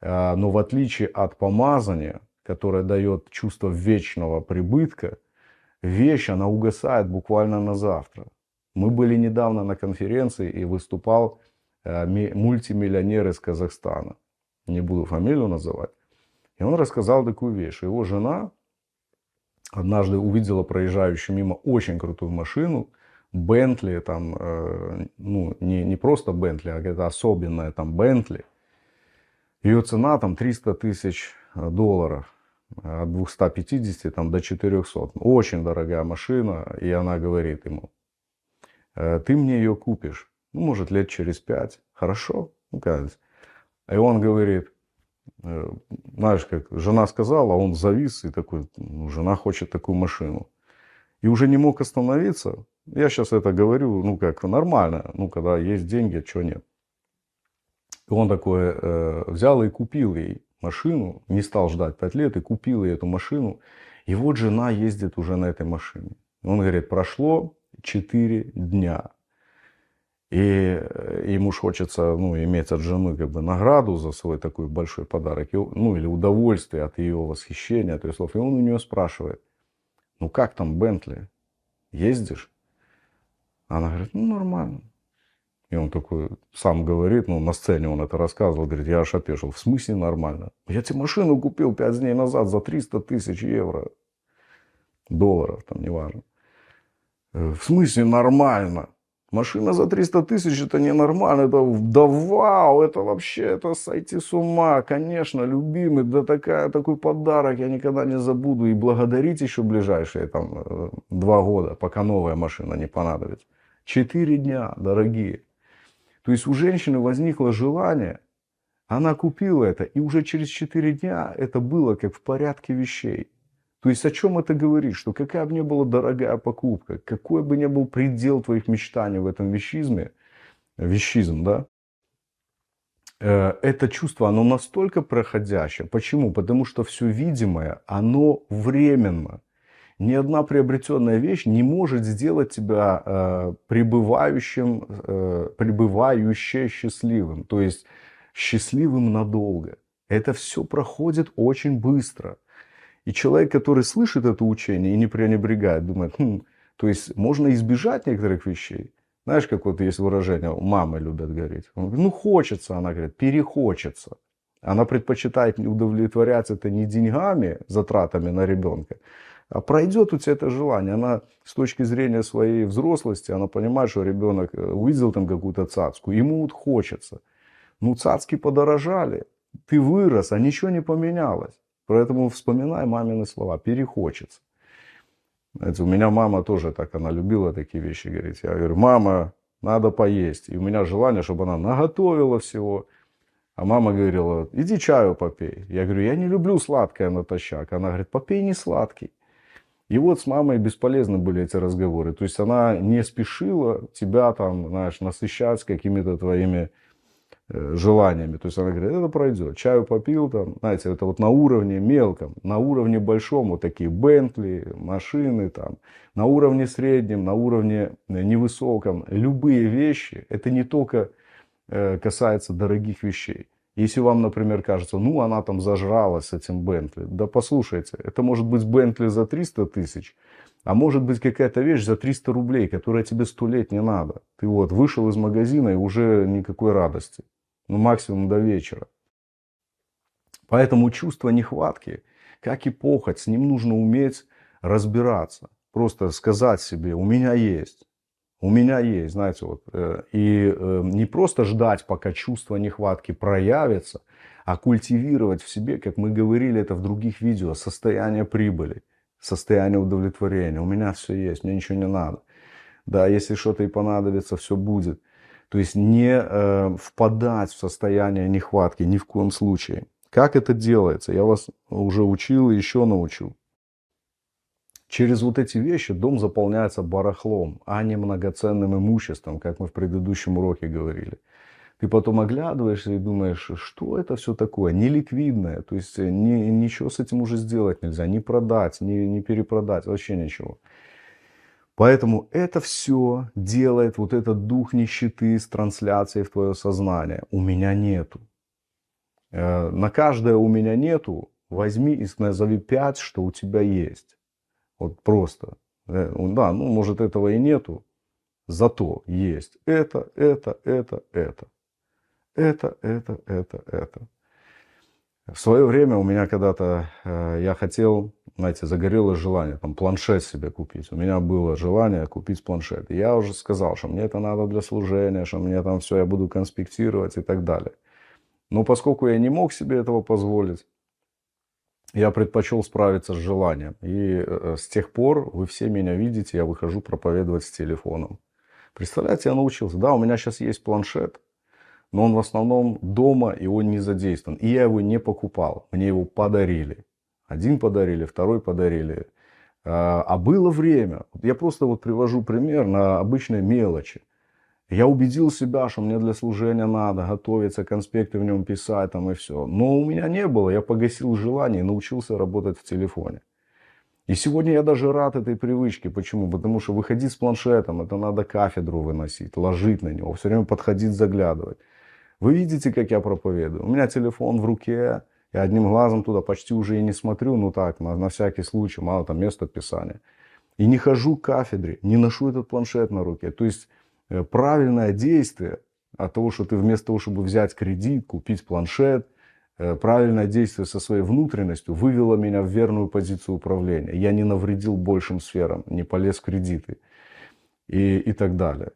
Speaker 1: А, но в отличие от помазания, которое дает чувство вечного прибытка, вещь, она угасает буквально на завтра. Мы были недавно на конференции и выступал э, мультимиллионер из Казахстана не буду фамилию называть. И он рассказал такую вещь, его жена однажды увидела проезжающую мимо очень крутую машину, Бентли, там, э, ну, не, не просто Бентли, а какая-то особенная там Бентли. Ее цена там 300 тысяч э, долларов э, от 250 там, до 400. Очень дорогая машина. И она говорит ему, ты мне ее купишь. Ну, может, лет через пять. Хорошо. Ну, кажется. А и он говорит, э, знаешь, как жена сказала, а он завис и такой, ну, жена хочет такую машину. И уже не мог остановиться. Я сейчас это говорю, ну, как нормально, ну, когда есть деньги, а чего нет. И он такой э, взял и купил ей машину, не стал ждать 5 лет и купил ей эту машину. И вот жена ездит уже на этой машине. Он говорит, прошло 4 дня. И э, ему же хочется ну, иметь от жены как бы награду за свой такой большой подарок, ну или удовольствие от ее восхищения, от ее слов. И он у нее спрашивает, ну как там Бентли, ездишь? Она говорит, ну нормально. И он такой сам говорит, ну, на сцене он это рассказывал, говорит, я аж опешил. В смысле нормально? Я тебе машину купил пять дней назад за 300 тысяч евро. Долларов, там, неважно. Э, В смысле нормально? Машина за 300 тысяч это ненормально, это да вау, это вообще, это сойти с ума, конечно, любимый, да такая, такой подарок я никогда не забуду. И благодарить еще ближайшие там э, два года, пока новая машина не понадобится. Четыре дня, дорогие. То есть у женщины возникло желание, она купила это, и уже через четыре дня это было как в порядке вещей. То есть о чем это говорит? Что какая бы ни была дорогая покупка, какой бы ни был предел твоих мечтаний в этом вещизме, вещизм, да, э, это чувство, оно настолько проходящее. Почему? Потому что все видимое, оно временно. Ни одна приобретенная вещь не может сделать тебя э, пребывающим, э, пребывающе счастливым. То есть счастливым надолго. Это все проходит очень быстро. И человек, который слышит это учение и не пренебрегает, думает, хм, то есть можно избежать некоторых вещей. Знаешь, как вот есть выражение, мамы любят говорить. Он говорит, ну хочется, она говорит, перехочется. Она предпочитает удовлетворяться это не деньгами, затратами на ребенка, а пройдет у тебя это желание. Она с точки зрения своей взрослости, она понимает, что ребенок э, увидел там какую-то цацку, ему вот хочется. Ну, цацки подорожали, ты вырос, а ничего не поменялось. Поэтому вспоминай мамины слова, перехочется. Знаете, у меня мама тоже так, она любила такие вещи говорить. Я говорю, мама, надо поесть. И у меня желание, чтобы она наготовила всего. А мама говорила, иди чаю попей. Я говорю, я не люблю сладкое натощак. Она говорит, попей не сладкий. И вот с мамой бесполезны были эти разговоры. То есть она не спешила тебя там, знаешь, насыщать какими-то твоими Э, желаниями. То есть она говорит, это пройдет. Чаю попил, там, знаете, это вот на уровне мелком, на уровне большом, вот такие Бентли, машины, там, на уровне среднем, на уровне э, невысоком. Любые вещи, это не только э, касается дорогих вещей. Если вам, например, кажется, ну, она там зажралась с этим Бентли, да послушайте, это может быть Бентли за 300 тысяч, а может быть какая-то вещь за 300 рублей, которая тебе сто лет не надо. Ты вот вышел из магазина и уже никакой радости ну, максимум до вечера. Поэтому чувство нехватки, как и похоть, с ним нужно уметь разбираться. Просто сказать себе, у меня есть, у меня есть, знаете, вот. Э, и э, не просто ждать, пока чувство нехватки проявится, а культивировать в себе, как мы говорили это в других видео, состояние прибыли, состояние удовлетворения. У меня все есть, мне ничего не надо. Да, если что-то и понадобится, все будет – то есть не э, впадать в состояние нехватки ни в коем случае. Как это делается? Я вас уже учил и еще научу. Через вот эти вещи дом заполняется барахлом, а не многоценным имуществом, как мы в предыдущем уроке говорили. Ты потом оглядываешься и думаешь, что это все такое, неликвидное, то есть э, ни, ничего с этим уже сделать нельзя, не продать, не перепродать, вообще ничего. Поэтому это все делает вот этот дух нищеты с трансляцией в твое сознание. У меня нету. Э, на каждое у меня нету возьми и назови пять, что у тебя есть. Вот просто. Э, да, ну может этого и нету, зато есть это, это, это, это. Это, это, это, это. В свое время у меня когда-то, э, я хотел, знаете, загорелось желание, там, планшет себе купить. У меня было желание купить планшет. я уже сказал, что мне это надо для служения, что мне там все, я буду конспектировать и так далее. Но поскольку я не мог себе этого позволить, я предпочел справиться с желанием. И э, с тех пор вы все меня видите, я выхожу проповедовать с телефоном. Представляете, я научился. Да, у меня сейчас есть планшет, но он в основном дома, и он не задействован. И я его не покупал, мне его подарили. Один подарили, второй подарили. А, а было время. Я просто вот привожу пример на обычные мелочи. Я убедил себя, что мне для служения надо готовиться, конспекты в нем писать там и все. Но у меня не было, я погасил желание и научился работать в телефоне. И сегодня я даже рад этой привычке. Почему? Потому что выходить с планшетом, это надо кафедру выносить, ложить на него, все время подходить, заглядывать. Вы видите, как я проповедую. У меня телефон в руке, я одним глазом туда почти уже и не смотрю, ну так, на, на всякий случай, мало там места писания. И не хожу к кафедре, не ношу этот планшет на руке. То есть э, правильное действие от того, что ты вместо того, чтобы взять кредит, купить планшет, э, правильное действие со своей внутренностью вывело меня в верную позицию управления. Я не навредил большим сферам, не полез в кредиты и, и так далее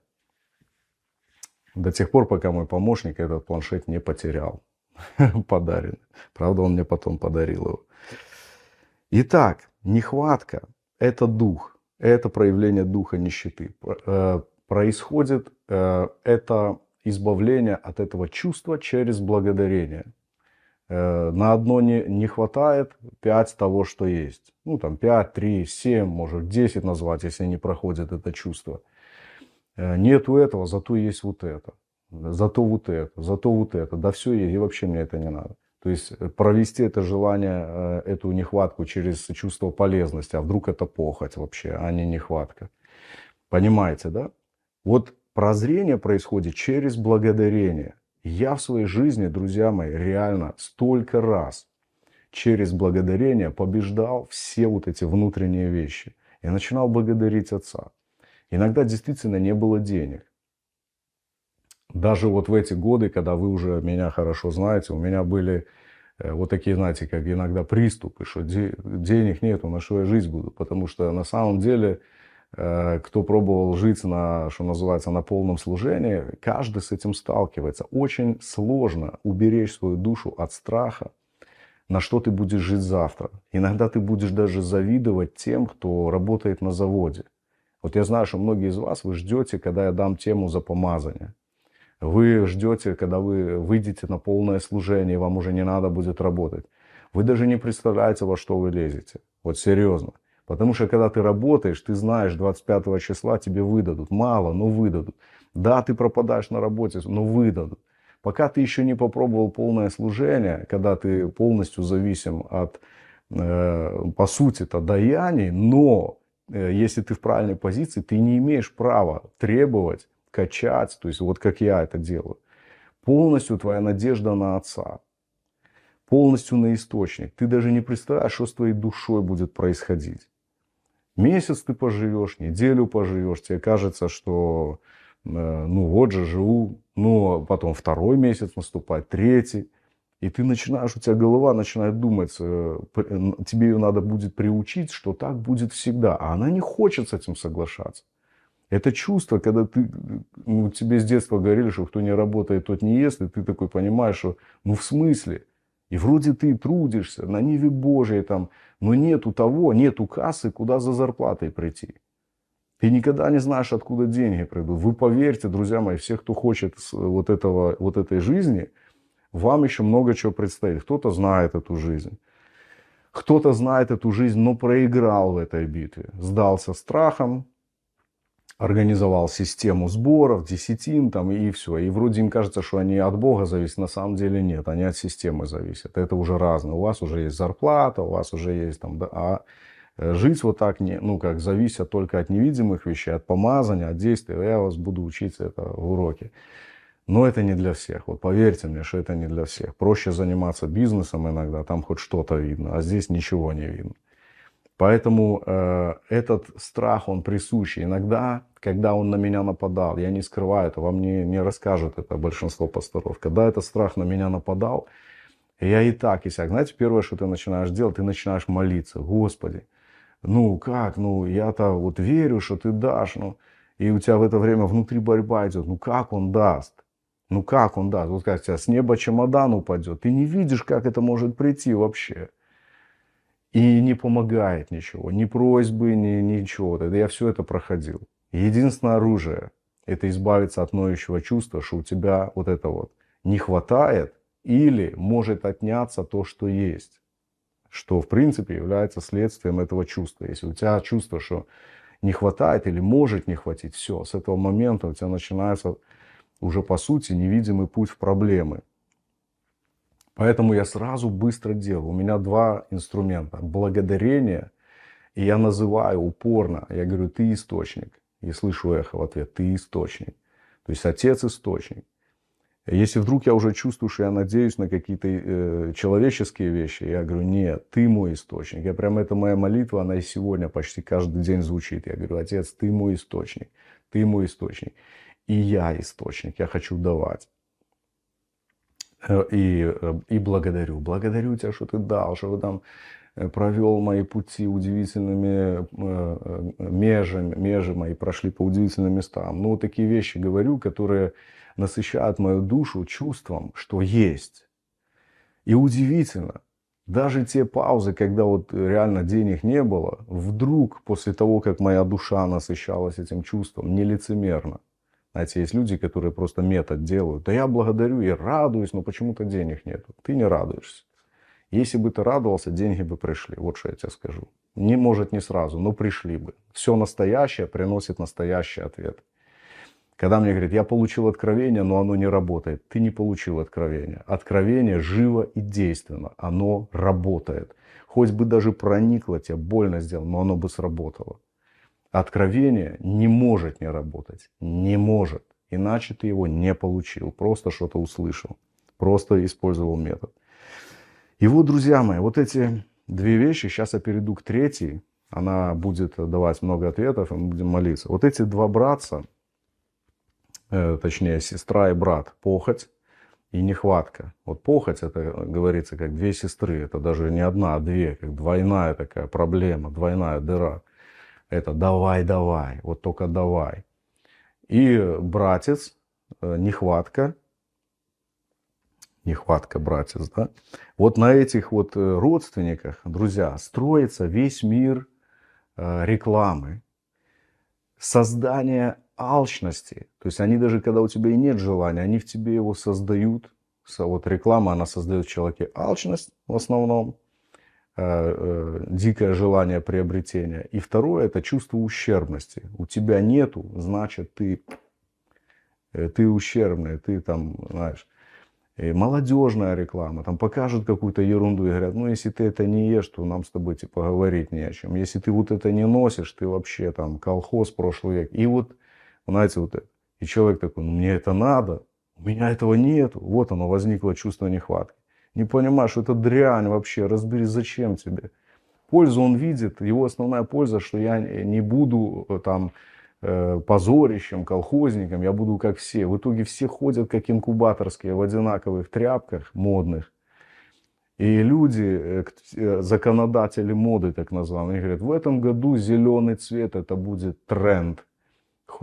Speaker 1: до тех пор, пока мой помощник этот планшет не потерял. Подарен. Правда, он мне потом подарил его. Итак, нехватка – это дух. Это проявление духа нищеты. Э, происходит э, это избавление от этого чувства через благодарение. Э, на одно не, не хватает пять того, что есть. Ну, там пять, три, семь, может десять назвать, если не проходит это чувство – Э, нету этого, зато есть вот это. Зато вот это, зато вот это. Да все, и вообще мне это не надо. То есть э, провести это желание, э, эту нехватку через чувство полезности. А вдруг это похоть вообще, а не нехватка. Понимаете, да? Вот прозрение происходит через благодарение. Я в своей жизни, друзья мои, реально столько раз через благодарение побеждал все вот эти внутренние вещи. Я начинал благодарить Отца. Иногда действительно не было денег. Даже вот в эти годы, когда вы уже меня хорошо знаете, у меня были э, вот такие, знаете, как иногда приступы, что де- денег нету, на что я жить буду. Потому что на самом деле, э, кто пробовал жить на, что называется, на полном служении, каждый с этим сталкивается. Очень сложно уберечь свою душу от страха, на что ты будешь жить завтра. Иногда ты будешь даже завидовать тем, кто работает на заводе. Вот я знаю, что многие из вас, вы ждете, когда я дам тему за помазание. Вы ждете, когда вы выйдете на полное служение, вам уже не надо будет работать. Вы даже не представляете, во что вы лезете. Вот серьезно. Потому что когда ты работаешь, ты знаешь, 25 числа тебе выдадут. Мало, но выдадут. Да, ты пропадаешь на работе, но выдадут. Пока ты еще не попробовал полное служение, когда ты полностью зависим от, э, по сути-то, даяний, но Э, если ты в правильной позиции, ты не имеешь права требовать, качать, то есть вот как я это делаю. Полностью твоя надежда на отца, полностью на источник. Ты даже не представляешь, что с твоей душой будет происходить. Месяц ты поживешь, неделю поживешь, тебе кажется, что э, ну вот же живу, но потом второй месяц наступает, третий. И ты начинаешь, у тебя голова начинает думать, э, тебе ее надо будет приучить, что так будет всегда. А она не хочет с этим соглашаться. Это чувство, когда ты, э, ну, тебе с детства говорили, что кто не работает, тот не ест, и ты такой понимаешь, что ну в смысле? И вроде ты трудишься на Ниве Божией, там, но нету того, нету кассы, куда за зарплатой прийти. Ты никогда не знаешь, откуда деньги придут. Вы поверьте, друзья мои, все, кто хочет вот, этого, вот этой жизни – вам еще много чего предстоит. Кто-то знает эту жизнь. Кто-то знает эту жизнь, но проиграл в этой битве. Сдался страхом, организовал систему сборов, десятин там и все. И вроде им кажется, что они от Бога зависят, на самом деле нет, они от системы зависят. Это уже разное. У вас уже есть зарплата, у вас уже есть там, да, а э, жить вот так, не, ну как, зависит только от невидимых вещей, от помазания, от действий. Я вас буду учить это в уроке. Но это не для всех. Вот поверьте мне, что это не для всех. Проще заниматься бизнесом иногда, там хоть что-то видно, а здесь ничего не видно. Поэтому э, этот страх, он присущ. Иногда, когда он на меня нападал, я не скрываю это, вам не, не расскажет это большинство пасторов. Когда этот страх на меня нападал, я и так, и сяк. Знаете, первое, что ты начинаешь делать, ты начинаешь молиться. Господи, ну как, ну я-то вот верю, что ты дашь, ну. И у тебя в это время внутри борьба идет, ну как он даст? Ну как он даст? Вот как тебя «А с неба чемодан упадет. Ты не видишь, как это может прийти вообще. И не помогает ничего. Ни просьбы, ни ничего. Я все это проходил. Единственное оружие – это избавиться от ноющего чувства, что у тебя вот это вот не хватает или может отняться то, что есть. Что, в принципе, является следствием этого чувства. Если у тебя чувство, что не хватает или может не хватить, все, с этого момента у тебя начинается уже по сути невидимый путь в проблемы. Поэтому я сразу быстро делаю. У меня два инструмента. Благодарение, и я называю упорно. Я говорю, ты источник. И слышу эхо в ответ, ты источник. То есть отец источник. Если вдруг я уже чувствую, что я надеюсь на какие-то э, человеческие вещи, я говорю, нет, ты мой источник. Я прям, это моя молитва, она и сегодня почти каждый день звучит. Я говорю, отец, ты мой источник, ты мой источник и я источник, я хочу давать. Э, и, э, и благодарю, благодарю тебя, что ты дал, что ты там э, провел мои пути удивительными межами, межи мои прошли по удивительным местам. Ну, такие вещи говорю, которые насыщают мою душу чувством, что есть. И удивительно, даже те паузы, когда вот реально денег не было, вдруг после того, как моя душа насыщалась этим чувством, нелицемерно, знаете, есть люди, которые просто метод делают. Да я благодарю и радуюсь, но почему-то денег нет. Ты не радуешься. Если бы ты радовался, деньги бы пришли. Вот что я тебе скажу. Не может не сразу, но пришли бы. Все настоящее приносит настоящий ответ. Когда мне говорят, я получил откровение, но оно не работает. Ты не получил откровение. Откровение живо и действенно. Оно работает. Хоть бы даже проникло тебя, больно сделал, но оно бы сработало. Откровение не может не работать. Не может. Иначе ты его не получил. Просто что-то услышал. Просто использовал метод. И вот, друзья мои, вот эти две вещи, сейчас я перейду к третьей, она будет давать много ответов, и мы будем молиться. Вот эти два братца, э, точнее, сестра и брат, похоть и нехватка. Вот похоть, это говорится, как две сестры, это даже не одна, а две, как двойная такая проблема, двойная дыра это давай, давай, вот только давай. И братец, э, нехватка, нехватка братец, да. Вот на этих вот э, родственниках, друзья, строится весь мир э, рекламы, создание алчности. То есть они даже, когда у тебя и нет желания, они в тебе его создают. Вот реклама, она создает в человеке алчность в основном. Э, э, дикое желание приобретения. И второе – это чувство ущербности. У тебя нету, значит, ты, э, ты ущербный, ты там, знаешь, и молодежная реклама, там покажут какую-то ерунду и говорят, ну если ты это не ешь, то нам с тобой типа говорить не о чем. Если ты вот это не носишь, ты вообще там колхоз прошлый век. И вот, знаете, вот это. И человек такой, ну мне это надо, у меня этого нет. Вот оно, возникло чувство нехватки не понимаешь, это дрянь вообще, разбери, зачем тебе. Пользу он видит, его основная польза, что я не буду э, там э, позорищем, колхозником, я буду как все. В итоге все ходят как инкубаторские, в одинаковых тряпках модных. И люди, э, законодатели моды так называемые говорят, в этом году зеленый цвет, это будет тренд.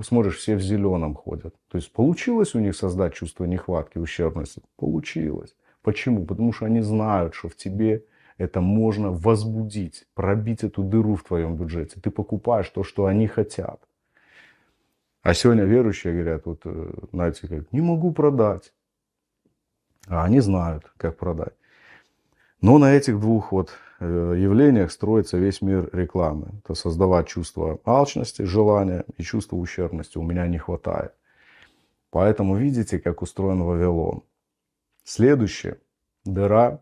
Speaker 1: Смотришь, все в зеленом ходят. То есть получилось у них создать чувство нехватки, ущербности? Получилось. Почему? Потому что они знают, что в тебе это можно возбудить, пробить эту дыру в твоем бюджете. Ты покупаешь то, что они хотят. А сегодня верующие говорят, вот, э, знаете, как, не могу продать. А они знают, как продать. Но на этих двух вот э, явлениях строится весь мир рекламы. Это создавать чувство алчности, желания и чувство ущербности. У меня не хватает. Поэтому видите, как устроен Вавилон. Следующее. Дыра.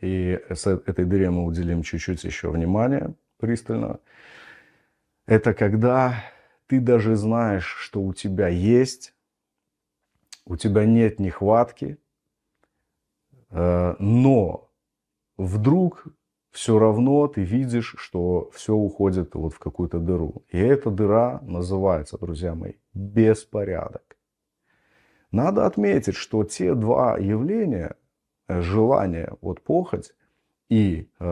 Speaker 1: И с э, этой дыре мы уделим чуть-чуть еще внимания пристально. Это когда ты даже знаешь, что у тебя есть, у тебя нет нехватки, э, но вдруг все равно ты видишь, что все уходит вот в какую-то дыру. И эта дыра называется, друзья мои, беспорядок. Надо отметить, что те два явления, э, желание, вот похоть и э,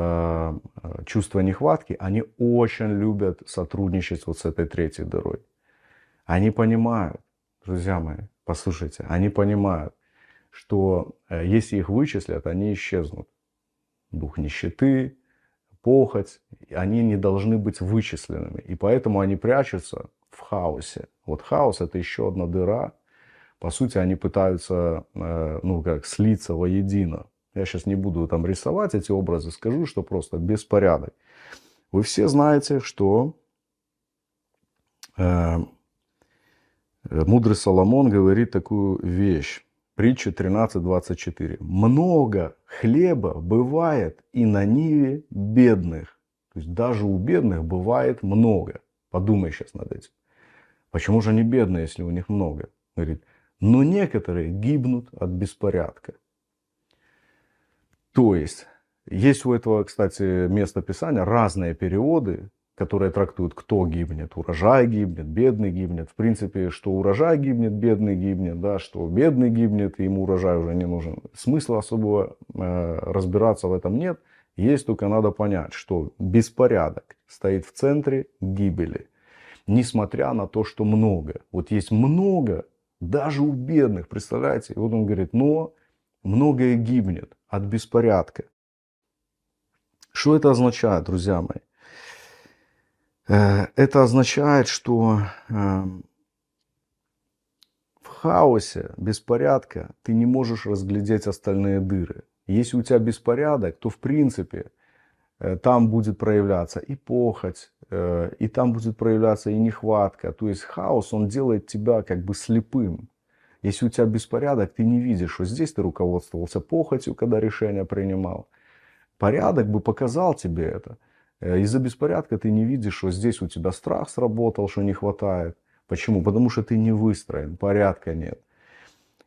Speaker 1: э, чувство нехватки, они очень любят сотрудничать вот с этой третьей дырой. Они понимают, друзья мои, послушайте, они понимают, что э, если их вычислят, они исчезнут. Дух нищеты, похоть, они не должны быть вычисленными. И поэтому они прячутся в хаосе. Вот хаос это еще одна дыра, по сути, они пытаются, э, ну, как, слиться воедино. Я сейчас не буду там рисовать эти образы, скажу, что просто беспорядок. Вы все знаете, что э, мудрый Соломон говорит такую вещь. Притча 13.24. Много хлеба бывает и на ниве бедных. То есть даже у бедных бывает много. Подумай сейчас над этим. Почему же они бедные, если у них много? Говорит, но некоторые гибнут от беспорядка. То есть, есть у этого, кстати, место писания разные переводы, которые трактуют, кто гибнет. Урожай гибнет, бедный гибнет. В принципе, что урожай гибнет, бедный гибнет, да, что бедный гибнет, и ему урожай уже не нужен. Смысла особого э, разбираться в этом нет. Есть только надо понять, что беспорядок стоит в центре гибели. Несмотря на то, что много. Вот есть много даже у бедных, представляете? И вот он говорит, но многое гибнет от беспорядка. Что это означает, друзья мои? Э, это означает, что эм, в хаосе беспорядка ты не можешь разглядеть остальные дыры. Если у тебя беспорядок, то в принципе э, там будет проявляться и похоть, Э, и там будет проявляться и нехватка. То есть хаос, он делает тебя как бы слепым. Если у тебя беспорядок, ты не видишь, что здесь ты руководствовался похотью, когда решение принимал. Порядок бы показал тебе это. Э, из-за беспорядка ты не видишь, что здесь у тебя страх сработал, что не хватает. Почему? Потому что ты не выстроен, порядка нет.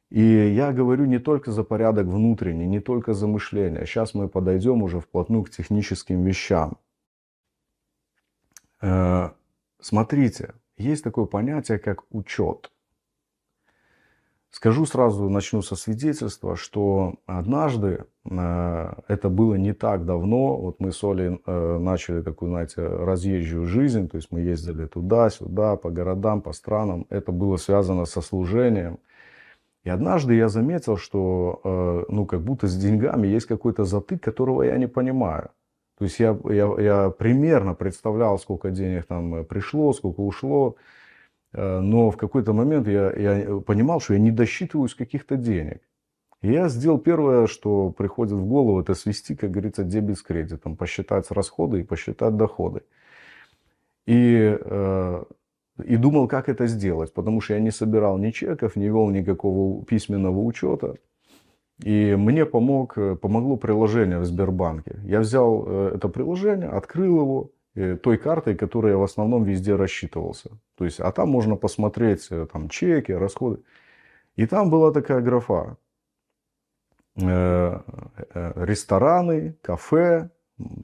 Speaker 1: И я говорю не только за порядок внутренний, не только за мышление. Сейчас мы подойдем уже вплотную к техническим вещам. Э, смотрите, есть такое понятие, как учет. Скажу сразу, начну со свидетельства, что однажды, э, это было не так давно, вот мы с Олей э, начали такую, знаете, разъезжую жизнь, то есть мы ездили туда-сюда, по городам, по странам, это было связано со служением. И однажды я заметил, что, ну, как будто с деньгами есть какой-то затык, которого я не понимаю. То есть я, я, я примерно представлял, сколько денег там э, пришло, сколько ушло, э, но в какой-то момент я, я э, понимал, что я не досчитываюсь каких-то денег. И я сделал первое, что приходит в голову, это свести, как говорится, дебет с кредитом, посчитать расходы и посчитать доходы. И, и думал, как это сделать, потому что я не собирал ни чеков, не вел никакого письменного учета. И мне помог, э, помогло приложение в Сбербанке. Я взял э, это приложение, открыл его э, той картой, которой я в основном везде рассчитывался. То есть, а там можно посмотреть там, чеки, расходы. И там была такая графа. Рестораны, кафе,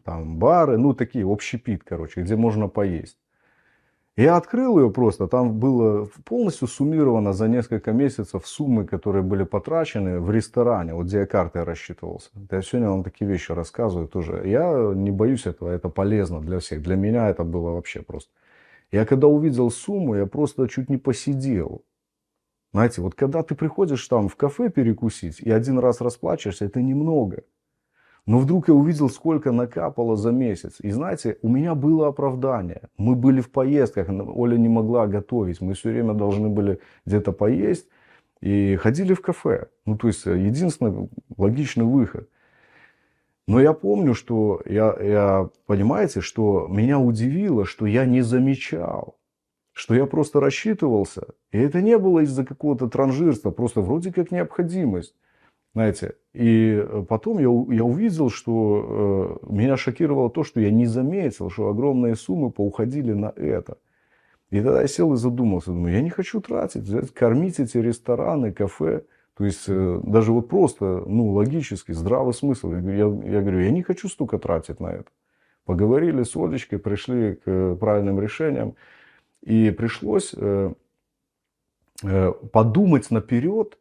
Speaker 1: там бары, ну такие общепит, короче, где можно поесть. Я открыл ее просто, там было полностью суммировано за несколько месяцев суммы, которые были потрачены в ресторане, вот где я картой рассчитывался. Я сегодня вам такие вещи рассказываю тоже. Я не боюсь этого, это полезно для всех. Для меня это было вообще просто. Я когда увидел сумму, я просто чуть не посидел. Знаете, вот когда ты приходишь там в кафе перекусить и один раз расплачиваешься, это немного. Но вдруг я увидел, сколько накапало за месяц. И знаете, у меня было оправдание. Мы были в поездках, Оля не могла готовить. Мы все время должны были где-то поесть. И ходили в кафе. Ну, то есть, э, единственный логичный выход. Но я помню, что я, я, понимаете, что меня удивило, что я не замечал, что я просто рассчитывался. И это не было из-за какого-то транжирства, просто вроде как необходимость. Знаете, и э, потом я, я увидел, что э, меня шокировало то, что я не заметил, что огромные суммы поуходили на это. И тогда я сел и задумался, думаю, я не хочу тратить, кормить эти рестораны, кафе. То есть э, даже вот просто, ну, логически, здравый смысл. Я, я, я говорю, я не хочу столько тратить на это. Поговорили с Олечкой, пришли к э, правильным решениям. И пришлось э, э, подумать наперед,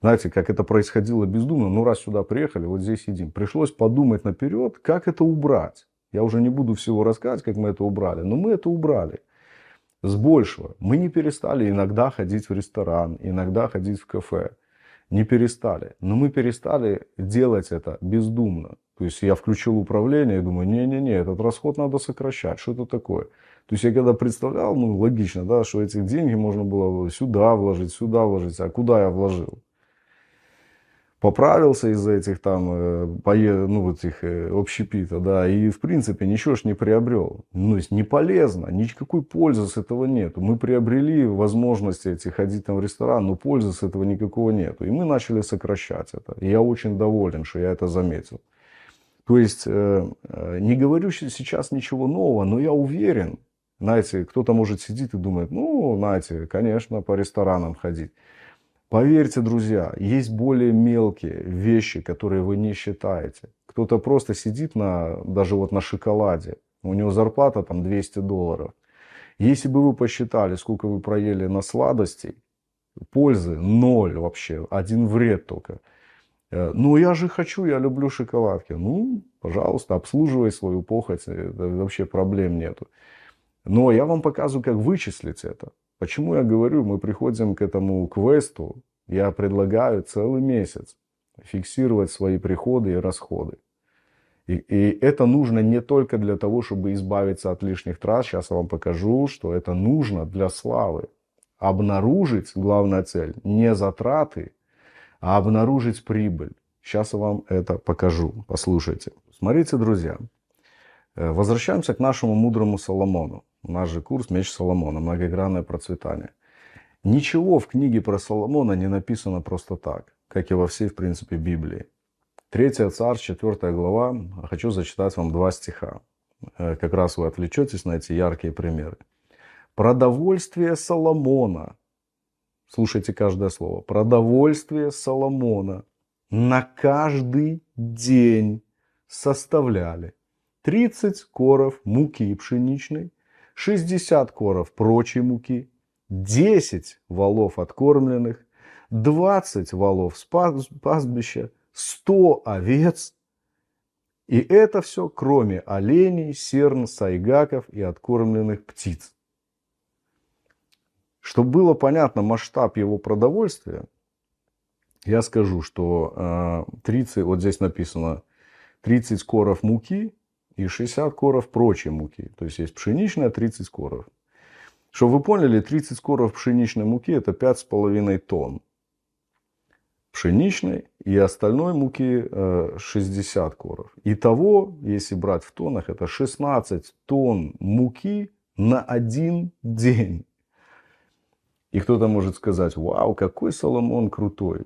Speaker 1: знаете, как это происходило бездумно, ну раз сюда приехали, вот здесь едим. Пришлось подумать наперед, как это убрать. Я уже не буду всего рассказывать, как мы это убрали, но мы это убрали. С большего. Мы не перестали иногда ходить в ресторан, иногда ходить в кафе. Не перестали. Но мы перестали делать это бездумно. То есть я включил управление и думаю, не-не-не, этот расход надо сокращать. Что это такое? То есть я когда представлял, ну логично, да, что эти деньги можно было сюда вложить, сюда вложить, а куда я вложил? поправился из за этих там, э, ну, этих э, общепита, да, и, в принципе, ничего ж не приобрел. Ну, то есть, не полезно, никакой пользы с этого нет. Мы приобрели возможности эти ходить там в ресторан, но пользы с этого никакого нету. И мы начали сокращать это. И я очень доволен, что я это заметил. То есть, э, не говорю сейчас ничего нового, но я уверен, знаете, кто-то может сидит и думает, ну, знаете, конечно, по ресторанам ходить. Поверьте, друзья, есть более мелкие вещи, которые вы не считаете. Кто-то просто сидит на, даже вот на шоколаде, у него зарплата там 200 долларов. Если бы вы посчитали, сколько вы проели на сладостей, пользы ноль вообще, один вред только. Э, ну, я же хочу, я люблю шоколадки. Ну, пожалуйста, обслуживай свою похоть, э, вообще проблем нету. Но я вам показываю, как вычислить это. Почему я говорю, мы приходим к этому квесту, я предлагаю целый месяц фиксировать свои приходы и расходы. И, и это нужно не только для того, чтобы избавиться от лишних трат. Сейчас я вам покажу, что это нужно для славы. Обнаружить, главная цель, не затраты, а обнаружить прибыль. Сейчас я вам это покажу. Послушайте. Смотрите, друзья. Э, возвращаемся к нашему мудрому Соломону. Наш же курс «Меч Соломона. Многогранное процветание». Ничего в книге про Соломона не написано просто так, как и во всей, в принципе, Библии. Третья царь, четвертая глава. Хочу зачитать вам два стиха. Э, как раз вы отвлечетесь на эти яркие примеры. Продовольствие Соломона. Слушайте каждое слово. Продовольствие Соломона на каждый день составляли 30 коров муки пшеничной, 60 коров прочей муки, 10 валов откормленных, 20 валов с пастбища, 100 овец. И это все кроме оленей, серн, сайгаков и откормленных птиц. Чтобы было понятно масштаб его продовольствия, я скажу, что 30, э, вот здесь написано, 30 коров муки и 60 коров прочей муки. То есть есть пшеничная 30 коров. Чтобы вы поняли, 30 коров пшеничной муки это 5,5 тонн пшеничной и остальной муки 60 э, коров. Итого, если брать в тоннах, это 16 тонн муки на один день. И кто-то может сказать, вау, какой Соломон крутой.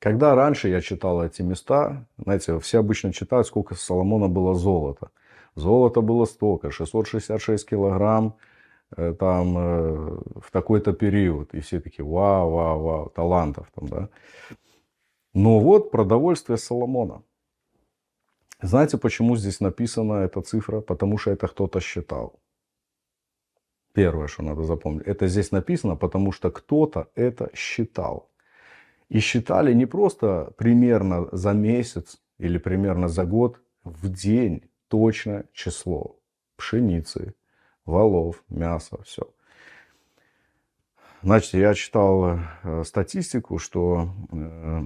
Speaker 1: Когда раньше я читал эти места, знаете, все обычно читают, сколько Соломона было золота. золота было столько, 666 килограмм э, там э, в такой-то период. И все такие, вау, вау, вау, талантов там, да. Но вот продовольствие Соломона. Знаете, почему здесь написана эта цифра? Потому что это кто-то считал. Первое, что надо запомнить. Это здесь написано, потому что кто-то это считал. И считали не просто примерно за месяц или примерно за год, в день точно число пшеницы, валов, мяса, все. Значит, я читал э, статистику, что э,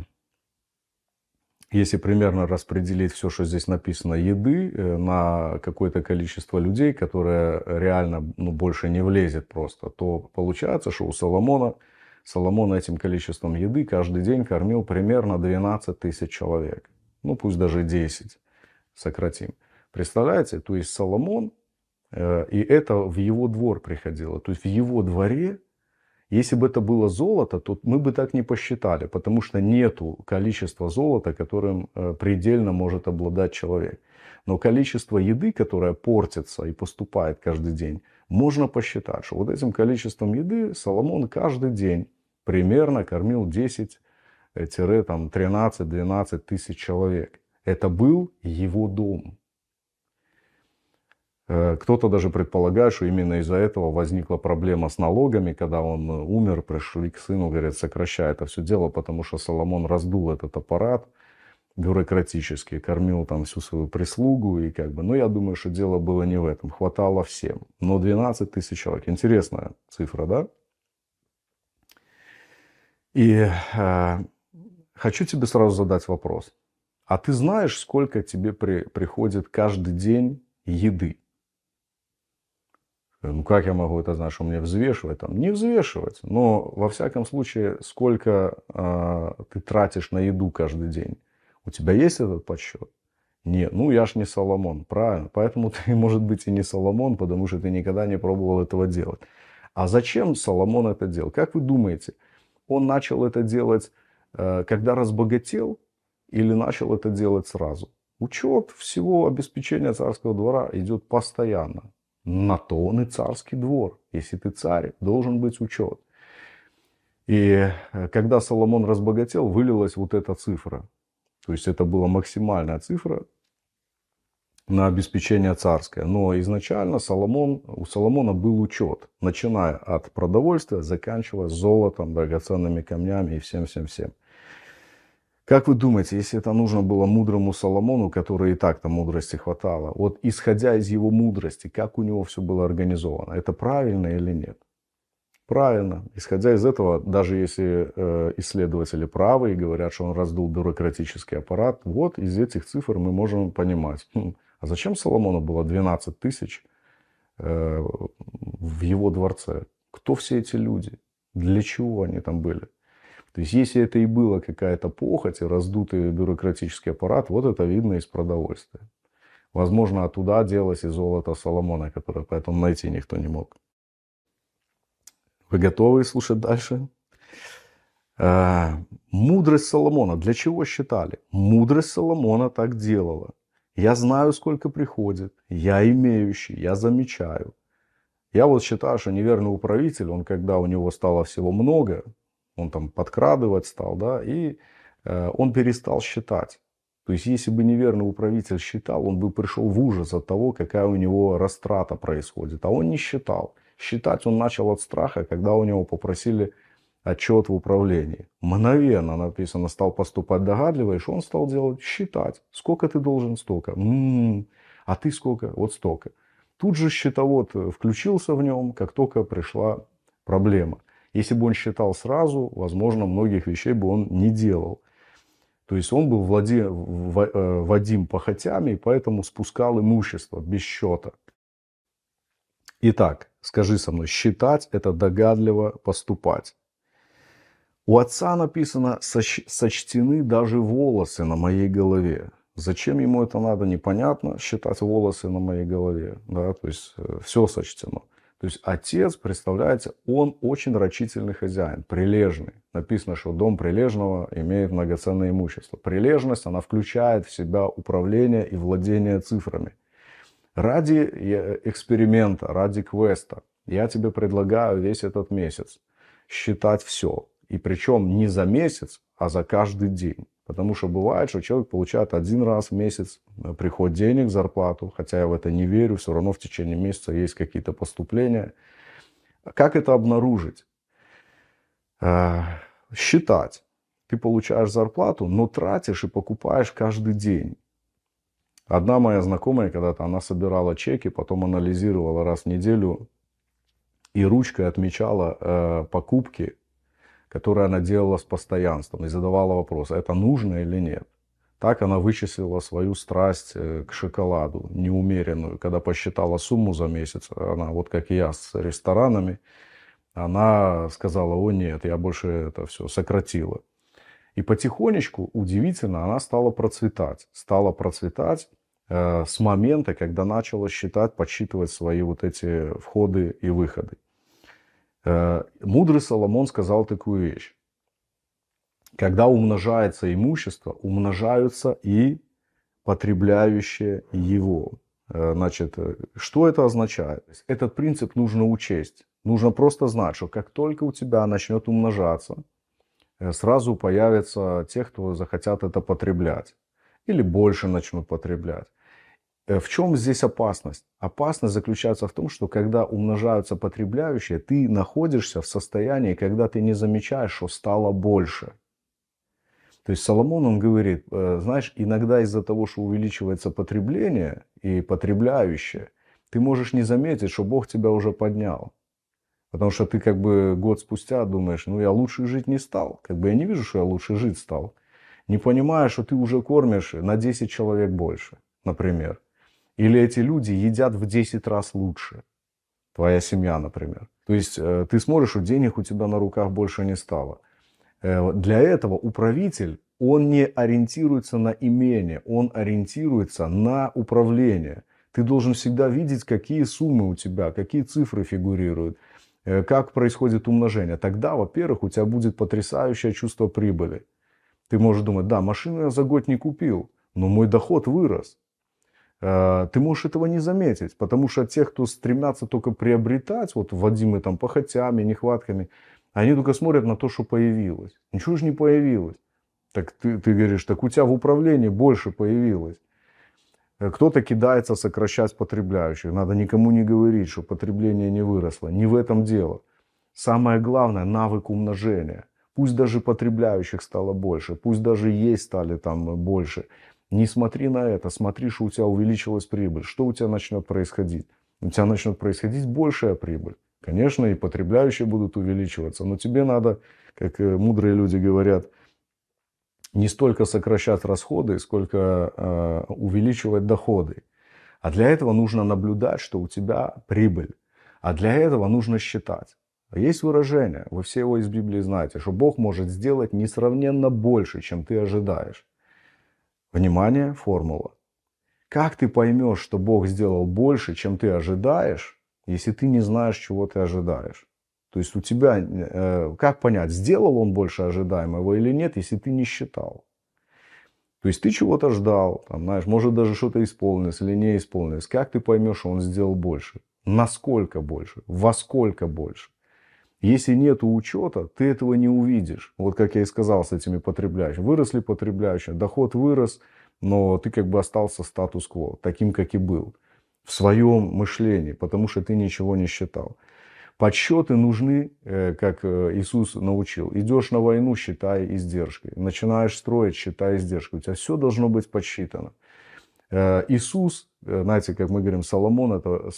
Speaker 1: если примерно распределить все, что здесь написано, еды э, на какое-то количество людей, которое реально ну, больше не влезет просто, то получается, что у Соломона Соломон этим количеством еды каждый день кормил примерно 12 тысяч человек. Ну, пусть даже 10. Сократим. Представляете? То есть Соломон, э, и это в его двор приходило. То есть в его дворе, если бы это было золото, то мы бы так не посчитали, потому что нету количества золота, которым э, предельно может обладать человек. Но количество еды, которое портится и поступает каждый день, можно посчитать, что вот этим количеством еды Соломон каждый день примерно кормил 10-13-12 э, тысяч человек. Это был его дом. Э, кто-то даже предполагает, что именно из-за этого возникла проблема с налогами, когда он э, умер, пришли к сыну, говорят, сокращай это все дело, потому что Соломон раздул этот аппарат – бюрократически, кормил там всю свою прислугу и как бы, ну, я думаю, что дело было не в этом, хватало всем. Но 12 тысяч человек, интересная цифра, да? И э, хочу тебе сразу задать вопрос. А ты знаешь, сколько тебе при, приходит каждый день еды? Э, ну, как я могу это знать, что мне взвешивать? Там, не взвешивать, но во всяком случае, сколько э, ты тратишь на еду каждый день? У тебя есть этот подсчет? Нет, ну я ж не Соломон, правильно. Поэтому ты, может быть, и не Соломон, потому что ты никогда не пробовал этого делать. А зачем Соломон это делал? Как вы думаете, он начал это делать, э, когда разбогател, или начал это делать сразу? Учет всего обеспечения царского двора идет постоянно. На то он и царский двор. Если ты царь, должен быть учет. И э, когда Соломон разбогател, вылилась вот эта цифра. То есть это была максимальная цифра на обеспечение царское. Но изначально Соломон, у Соломона был учет, начиная от продовольствия, заканчивая золотом, драгоценными камнями и всем-всем-всем. Как вы думаете, если это нужно было мудрому Соломону, который и так-то мудрости хватало, вот исходя из его мудрости, как у него все было организовано, это правильно или нет? Правильно. Исходя из этого, даже если э, исследователи правы и говорят, что он раздул бюрократический аппарат, вот из этих цифр мы можем понимать, хм, а зачем Соломону было 12 тысяч э, в его дворце? Кто все эти люди? Для чего они там были? То есть, если это и было какая-то похоть, и раздутый бюрократический аппарат, вот это видно из продовольствия. Возможно, оттуда делось и золото Соломона, которое поэтому найти никто не мог. Вы готовы слушать дальше? А, мудрость Соломона. Для чего считали? Мудрость Соломона так делала. Я знаю, сколько приходит. Я имеющий, я замечаю. Я вот считаю, что неверный управитель, он когда у него стало всего много, он там подкрадывать стал, да, и э, он перестал считать. То есть, если бы неверный управитель считал, он бы пришел в ужас от того, какая у него растрата происходит. А он не считал. Считать он начал от страха, когда у него попросили отчет в управлении. Мгновенно написано, стал поступать догадливо, и что он стал делать? Считать. Сколько ты должен? Столько. М-м-м. А ты сколько? Вот столько. Тут же счетовод э, включился в нем, как только пришла проблема. Если бы он считал сразу, возможно, многих вещей бы он не делал. То есть он был владе... Э, Вадим похотями, поэтому спускал имущество без счета. Итак, Скажи со мной, считать – это догадливо поступать. У отца написано «сочтены даже волосы на моей голове». Зачем ему это надо, непонятно, считать волосы на моей голове. Да? То есть э, все сочтено. То есть отец, представляете, он очень рачительный хозяин, прилежный. Написано, что дом прилежного имеет многоценное имущество. Прилежность, она включает в себя управление и владение цифрами. Ради э, эксперимента, ради квеста я тебе предлагаю весь этот месяц считать все. И причем не за месяц, а за каждый день. Потому что бывает, что человек получает один раз в месяц э, приход денег, зарплату, хотя я в это не верю, все равно в течение месяца есть какие-то поступления. Как это обнаружить? Э, считать. Ты получаешь зарплату, но тратишь и покупаешь каждый день. Одна моя знакомая когда-то, она собирала чеки, потом анализировала раз в неделю и ручкой отмечала э, покупки, которые она делала с постоянством и задавала вопрос, это нужно или нет. Так она вычислила свою страсть э, к шоколаду, неумеренную. Когда посчитала сумму за месяц, она, вот как и я с ресторанами, она сказала, о нет, я больше это все сократила. И потихонечку, удивительно, она стала процветать. Стала процветать э, с момента, когда начала считать, подсчитывать свои вот эти входы и выходы. Э, мудрый Соломон сказал такую вещь. Когда умножается имущество, умножаются и потребляющие его. Э, значит, э, что это означает? Этот принцип нужно учесть. Нужно просто знать, что как только у тебя начнет умножаться – Э, сразу появятся те, кто захотят это потреблять или больше начнут потреблять. Э, в чем здесь опасность? Опасность заключается в том, что когда умножаются потребляющие, ты находишься в состоянии, когда ты не замечаешь, что стало больше. То есть Соломон, он говорит, э, знаешь, иногда из-за того, что увеличивается потребление и потребляющие, ты можешь не заметить, что Бог тебя уже поднял. Потому что ты как бы год спустя думаешь, ну я лучше жить не стал. Как бы я не вижу, что я лучше жить стал. Не понимая, что ты уже кормишь на 10 человек больше, например. Или эти люди едят в 10 раз лучше. Твоя семья, например. То есть э, ты смотришь, что денег у тебя на руках больше не стало. Э, для этого управитель, он не ориентируется на имение, он ориентируется на управление. Ты должен всегда видеть, какие суммы у тебя, какие цифры фигурируют – Э, как происходит умножение? Тогда, во-первых, у тебя будет потрясающее чувство прибыли. Ты можешь думать, да, машину я за год не купил, но мой доход вырос. Э, ты можешь этого не заметить, потому что те, кто стремятся только приобретать, вот Вадимы там похотями, нехватками, они только смотрят на то, что появилось. Ничего же не появилось. Так ты, ты говоришь, так у тебя в управлении больше появилось. Э, кто-то кидается сокращать потребляющих. Надо никому не говорить, что потребление не выросло. Не в этом дело. Самое главное – навык умножения. Пусть даже потребляющих стало больше, пусть даже есть стали там больше. Не смотри на это, смотри, что у тебя увеличилась прибыль. Что у тебя начнет происходить? У тебя начнет происходить большая прибыль. Конечно, и потребляющие будут увеличиваться, но тебе надо, как э, мудрые люди говорят – не столько сокращать расходы, сколько э, увеличивать доходы. А для этого нужно наблюдать, что у тебя прибыль. А для этого нужно считать. Есть выражение, вы все его из Библии знаете, что Бог может сделать несравненно больше, чем ты ожидаешь. Внимание, формула. Как ты поймешь, что Бог сделал больше, чем ты ожидаешь, если ты не знаешь, чего ты ожидаешь? То есть у тебя, э, как понять, сделал он больше ожидаемого или нет, если ты не считал. То есть ты чего-то ждал, там, знаешь, может даже что-то исполнилось или не исполнилось. Как ты поймешь, что он сделал больше? Насколько больше? Во сколько больше? Если нет учета, ты этого не увидишь. Вот как я и сказал с этими потребляющими. Выросли потребляющие, доход вырос, но ты как бы остался статус-кво, таким, как и был. В своем мышлении, потому что ты ничего не считал. Подсчеты нужны, э, как э, Иисус научил. Идешь на войну, считай издержкой. Начинаешь строить, считай издержкой. У тебя все должно быть подсчитано. Э, Иисус, знаете, как мы говорим, Соломон, это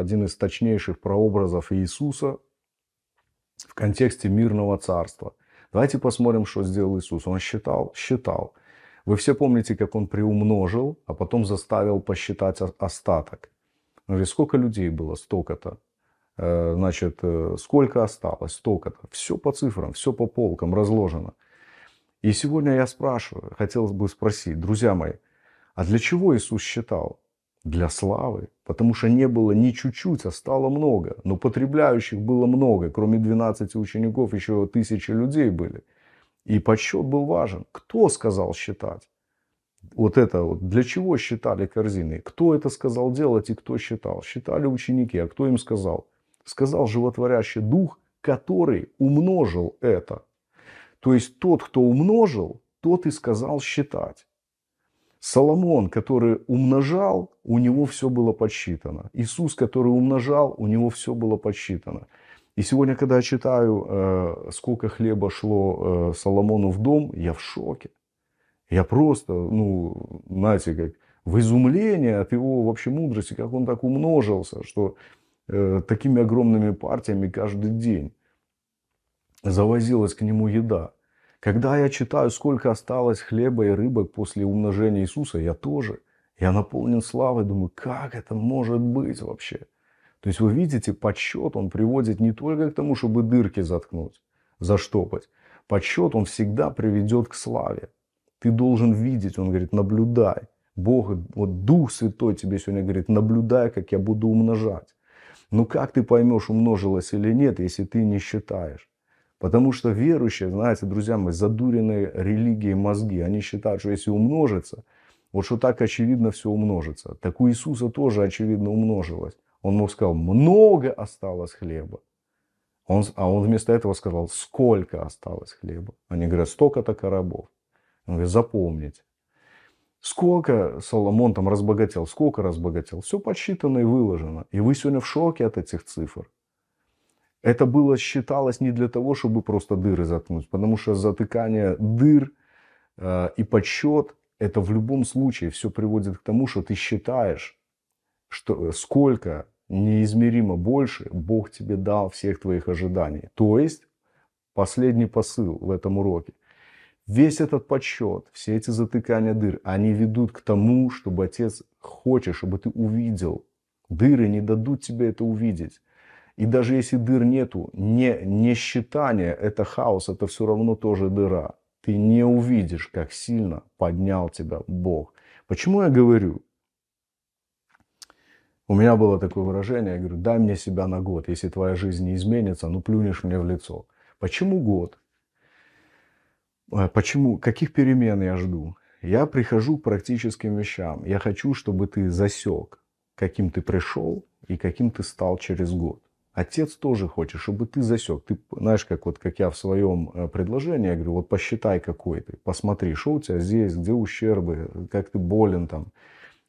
Speaker 1: один из точнейших прообразов Иисуса в контексте мирного царства. Давайте посмотрим, что сделал Иисус. Он считал, считал. Вы все помните, как он приумножил, а потом заставил посчитать остаток. Он говорит, сколько людей было, столько-то. Э, значит, э, сколько осталось, столько-то. Все по цифрам, все по полкам разложено. И сегодня я спрашиваю, хотелось бы спросить, друзья мои, а для чего Иисус считал? Для славы, потому что не было ни чуть-чуть, а стало много. Но потребляющих было много, кроме 12 учеников еще тысячи людей были. И подсчет был важен. Кто сказал считать? Вот это вот. Для чего считали корзины? Кто это сказал делать и кто считал? Считали ученики, а кто им сказал? сказал животворящий дух, который умножил это. То есть тот, кто умножил, тот и сказал считать. Соломон, который умножал, у него все было подсчитано. Иисус, который умножал, у него все было подсчитано. И сегодня, когда я читаю, э, сколько хлеба шло э, Соломону в дом, я в шоке. Я просто, ну, знаете, как в изумлении от его вообще мудрости, как он так умножился, что Э, такими огромными партиями каждый день. Завозилась к нему еда. Когда я читаю, сколько осталось хлеба и рыбок после умножения Иисуса, я тоже. Я наполнен славой, думаю, как это может быть вообще? То есть вы видите, подсчет он приводит не только к тому, чтобы дырки заткнуть, заштопать. Подсчет он всегда приведет к славе. Ты должен видеть, он говорит, наблюдай. Бог, вот Дух Святой тебе сегодня говорит, наблюдай, как я буду умножать. Ну как ты поймешь, умножилось или нет, если ты не считаешь? Потому что верующие, знаете, друзья мои, задуренные религией мозги, они считают, что если умножится, вот что так очевидно все умножится. Так у Иисуса тоже очевидно умножилось. Он мог сказал, много осталось хлеба. Он, а он вместо этого сказал, сколько осталось хлеба. Они говорят, столько-то коробов. Он говорит, запомните. Сколько Соломон там разбогател, сколько разбогател. Все подсчитано и выложено. И вы сегодня в шоке от этих цифр. Это было считалось не для того, чтобы просто дыры заткнуть, потому что затыкание дыр э, и подсчет, это в любом случае все приводит к тому, что ты считаешь, что э, сколько неизмеримо больше Бог тебе дал всех твоих ожиданий. То есть последний посыл в этом уроке. Весь этот подсчет, все эти затыкания дыр, они ведут к тому, чтобы отец хочет, чтобы ты увидел. Дыры не дадут тебе это увидеть. И даже если дыр нету, не, не считание, это хаос, это все равно тоже дыра. Ты не увидишь, как сильно поднял тебя Бог. Почему я говорю? У меня было такое выражение, я говорю, дай мне себя на год, если твоя жизнь не изменится, ну плюнешь мне в лицо. Почему год? А почему? Каких перемен я жду? Я прихожу к практическим вещам. Я хочу, чтобы ты засек, каким ты пришел и каким ты стал через год. Отец тоже хочет, чтобы ты засек. Ты знаешь, как вот как я в своем э, предложении, я говорю, вот посчитай какой ты, посмотри, что у тебя здесь, где ущербы, как ты болен там,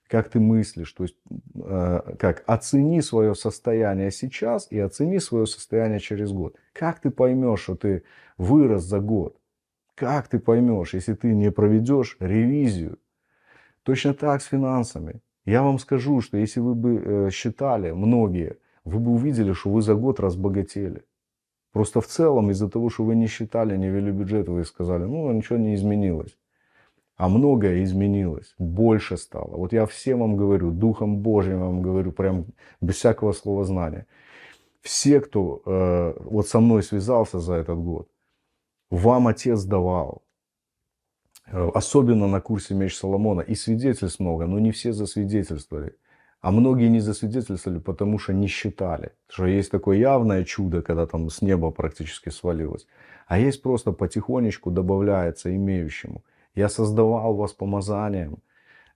Speaker 1: как ты мыслишь. То есть, э, как оцени свое состояние сейчас и оцени свое состояние через год. Как ты поймешь, что ты вырос за год? Как ты поймешь, если ты не проведешь ревизию? Точно так с финансами. Я вам скажу, что если вы бы э, считали, многие, вы бы увидели, что вы за год разбогатели. Просто в целом из-за того, что вы не считали, не вели бюджет, вы сказали, ну, ничего не изменилось. А многое изменилось, больше стало. Вот я всем вам говорю, Духом Божьим вам говорю, прям без всякого слова знания. Все, кто э, вот со мной связался за этот год, вам отец давал. Э, особенно на курсе «Меч Соломона». И свидетельств много, но не все засвидетельствовали. А многие не засвидетельствовали, потому что не считали. Что есть такое явное чудо, когда там с неба практически свалилось. А есть просто потихонечку добавляется имеющему. Я создавал вас помазанием.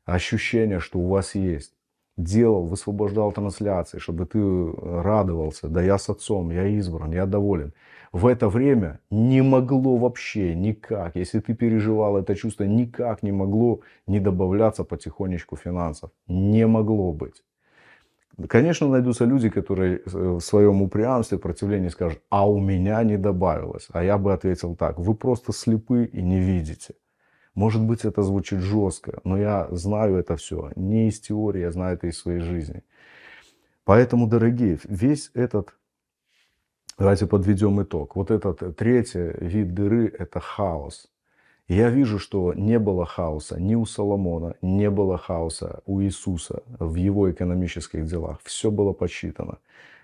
Speaker 1: Ощущение, что у вас есть делал, высвобождал трансляции, чтобы ты э, радовался, да я с отцом, я избран, я доволен в это время не могло вообще никак, если ты переживал это чувство, никак не могло не добавляться потихонечку финансов. Не могло быть. Конечно, найдутся люди, которые э, в своем упрямстве, противлении скажут, а у меня не добавилось. А я бы ответил так, вы просто слепы и не видите. Может быть, это звучит жестко, но я знаю это все не из теории, я знаю это из своей жизни. Поэтому, дорогие, весь этот Давайте подведем итог. Вот этот э, третий вид дыры – это хаос. Я вижу, что не было хаоса ни у Соломона, не было хаоса у Иисуса в его экономических делах. Все было подсчитано,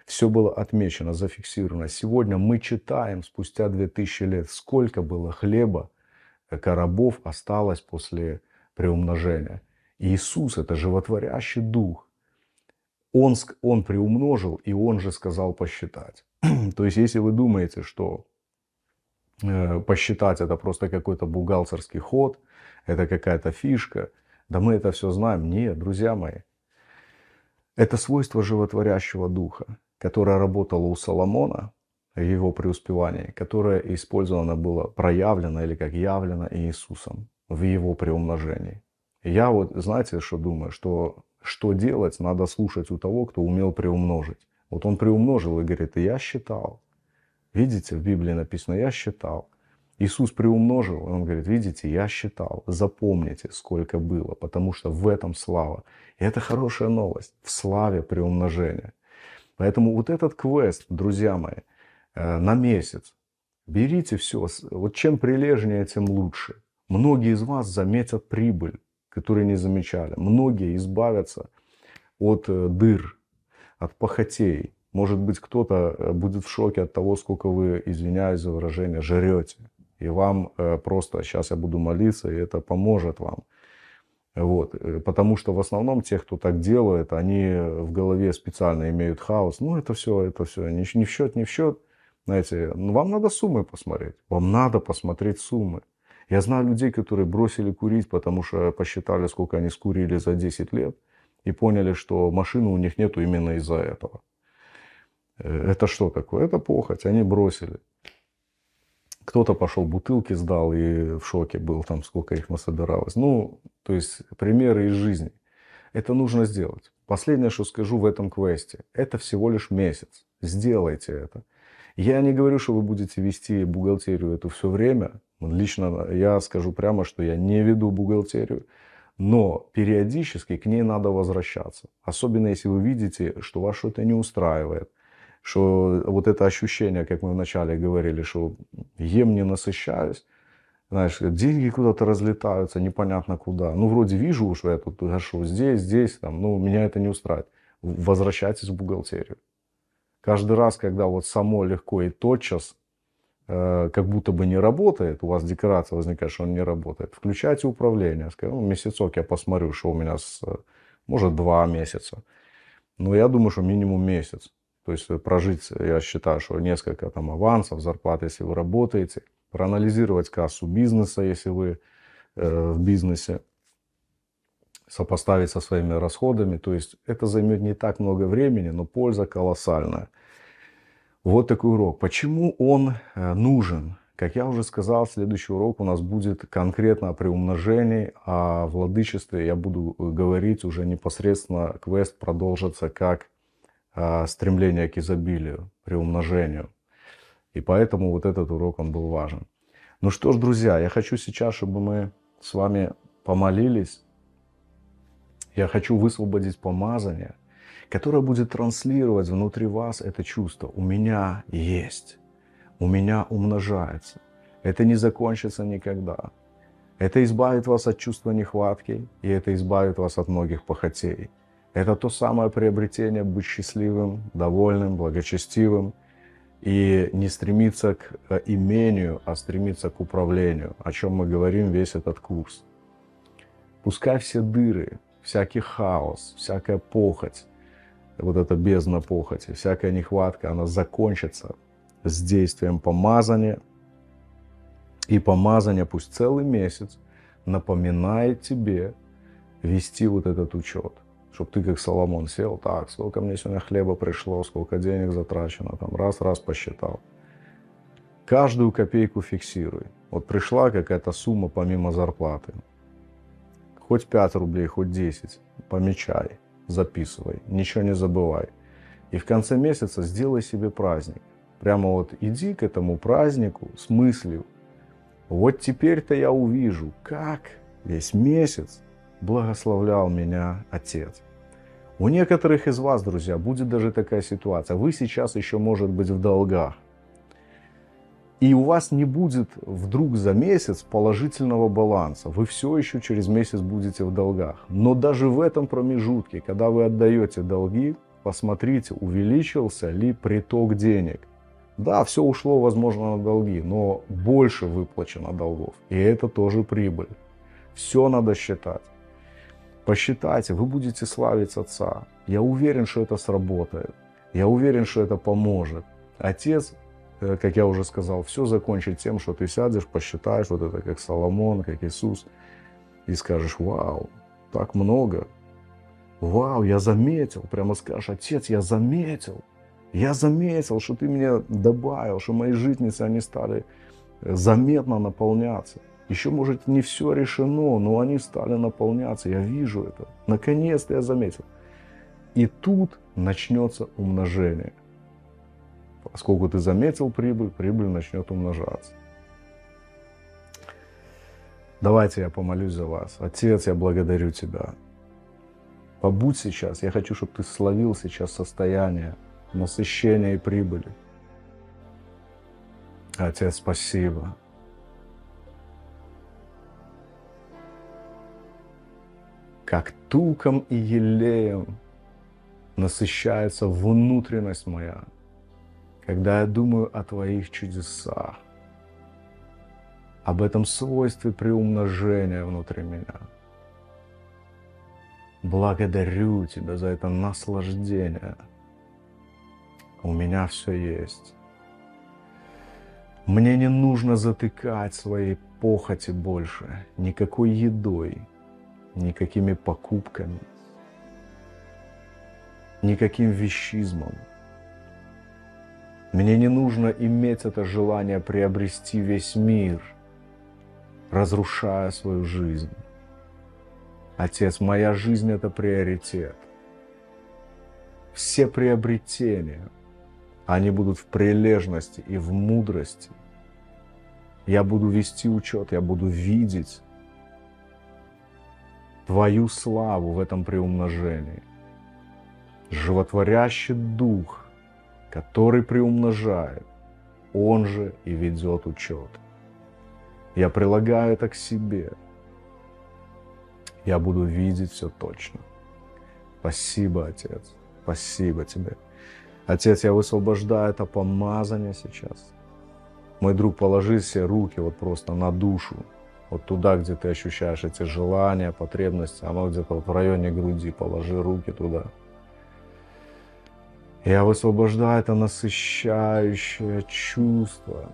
Speaker 1: все было отмечено, зафиксировано. Сегодня мы читаем спустя 2000 лет, сколько было хлеба, э, коробов осталось после приумножения. Иисус – это животворящий дух. Он, он приумножил, и он же сказал посчитать. То есть, если вы думаете, что э, посчитать это просто какой-то бухгалтерский ход, это какая-то фишка, да мы это все знаем. Нет, друзья мои, это свойство животворящего духа, которое работало у Соломона в его преуспевании, которое использовано было, проявлено или как явлено Иисусом в его преумножении. Я вот, знаете, что думаю, что что делать, надо слушать у того, кто умел приумножить. Вот он приумножил и говорит, и я считал. Видите, в Библии написано, я считал. Иисус приумножил, и он говорит, видите, я считал, запомните, сколько было, потому что в этом слава. И это хорошая новость, в славе приумножение. Поэтому вот этот квест, друзья мои, э, на месяц, берите все, вот чем прилежнее, тем лучше. Многие из вас заметят прибыль, которую не замечали. Многие избавятся от э, дыр, от похотей. Может быть, кто-то э, будет в шоке от того, сколько вы, извиняюсь за выражение, жрете. И вам э, просто, сейчас я буду молиться, и это поможет вам. Вот. Э, потому что в основном те, кто так делает, они в голове специально имеют хаос. Ну, это все, это все, не, не в счет, не в счет. Знаете, ну, вам надо суммы посмотреть. Вам надо посмотреть суммы. Я знаю людей, которые бросили курить, потому что посчитали, сколько они скурили за 10 лет – и поняли, что машины у них нету именно из-за этого. Э, это что такое? Это похоть. Они бросили. Кто-то пошел бутылки сдал и в шоке был, там сколько их насобиралось. Ну, то есть примеры из жизни. Это нужно сделать. Последнее, что скажу в этом квесте, это всего лишь месяц. Сделайте это. Я не говорю, что вы будете вести бухгалтерию это все время. Лично я скажу прямо, что я не веду бухгалтерию но периодически к ней надо возвращаться. Особенно если вы видите, что вас что-то не устраивает, что вот это ощущение, как мы вначале говорили, что ем не насыщаюсь, знаешь, деньги куда-то разлетаются, непонятно куда. Ну, вроде вижу, что я тут хорошо здесь, здесь, там, ну, меня это не устраивает. Возвращайтесь в бухгалтерию. Каждый раз, когда вот само легко и тотчас Э, как будто бы не работает, у вас декорация возникает, что он не работает, включайте управление. Скажем, ну, месяцок я посмотрю, что у меня с... Э, может, два месяца. Но ну, я думаю, что минимум месяц. То есть э, прожить, я считаю, что несколько там авансов, зарплат, если вы работаете. Проанализировать кассу бизнеса, если вы э, в бизнесе. Сопоставить со своими расходами. То есть это займет не так много времени, но польза колоссальная. Вот такой урок. Почему он э, нужен? Как я уже сказал, следующий урок у нас будет конкретно о приумножении, о владычестве. Я буду э, говорить уже непосредственно, квест продолжится как э, стремление к изобилию, приумножению. И поэтому вот этот урок, он был важен. Ну что ж, друзья, я хочу сейчас, чтобы мы с вами помолились. Я хочу высвободить помазание – которая будет транслировать внутри вас это чувство «у меня есть», «у меня умножается», «это не закончится никогда», это избавит вас от чувства нехватки, и это избавит вас от многих похотей. Это то самое приобретение быть счастливым, довольным, благочестивым и не стремиться к э, имению, а стремиться к управлению, о чем мы говорим весь этот курс. Пускай все дыры, всякий хаос, всякая похоть, вот эта бездна похоти, всякая нехватка, она закончится с действием помазания. И помазание пусть целый месяц напоминает тебе вести вот этот учет. Чтобы ты, как Соломон, сел, так, сколько мне сегодня хлеба пришло, сколько денег затрачено, там раз-раз посчитал. Каждую копейку фиксируй. Вот пришла какая-то сумма помимо зарплаты. Хоть 5 рублей, хоть 10, помечай – записывай, ничего не забывай. И в конце месяца сделай себе праздник. Прямо вот иди к этому празднику с мыслью, вот теперь-то я увижу, как весь месяц благословлял меня Отец. У некоторых из вас, друзья, будет даже такая ситуация. Вы сейчас еще, может быть, в долгах. И у вас не будет вдруг за месяц положительного баланса. Вы все еще через месяц будете в долгах. Но даже в этом промежутке, когда вы отдаете долги, посмотрите, увеличился ли приток денег. Да, все ушло, возможно, на долги, но больше выплачено долгов. И это тоже прибыль. Все надо считать. Посчитайте, вы будете славить отца. Я уверен, что это сработает. Я уверен, что это поможет. Отец Э, как я уже сказал, все закончить тем, что ты сядешь, посчитаешь вот это как Соломон, как Иисус, и скажешь, вау, так много, вау, я заметил, прямо скажешь, отец, я заметил, я заметил, что ты мне добавил, что мои житницы, они стали э, заметно наполняться. Еще, может, не все решено, но они стали наполняться. Я вижу это. Наконец-то я заметил. И тут начнется умножение – Сколько ты заметил прибыль, прибыль начнет умножаться. Давайте я помолюсь за вас. Отец, я благодарю Тебя. Побудь сейчас. Я хочу, чтобы ты словил сейчас состояние насыщения и прибыли. Отец, спасибо. Как туком и елеем насыщается внутренность моя – когда я думаю о Твоих чудесах, об этом свойстве приумножения внутри меня. Благодарю Тебя за это наслаждение. У меня все есть. Мне не нужно затыкать своей похоти больше никакой едой, никакими покупками, никаким вещизмом – мне не нужно иметь это желание приобрести весь мир, разрушая свою жизнь. Отец, моя жизнь – это приоритет. Все приобретения, они будут в прилежности и в мудрости. Я буду вести учет, я буду видеть Твою славу в этом приумножении. Животворящий Дух – который приумножает, он же и ведет учет. Я прилагаю это к себе. Я буду видеть все точно. Спасибо, Отец. Спасибо тебе. Отец, я высвобождаю это помазание сейчас. Мой друг, положи все руки вот просто на душу, вот туда, где ты ощущаешь эти желания, потребности, а оно где-то вот в районе груди, положи руки туда. Я высвобождаю это насыщающее чувство,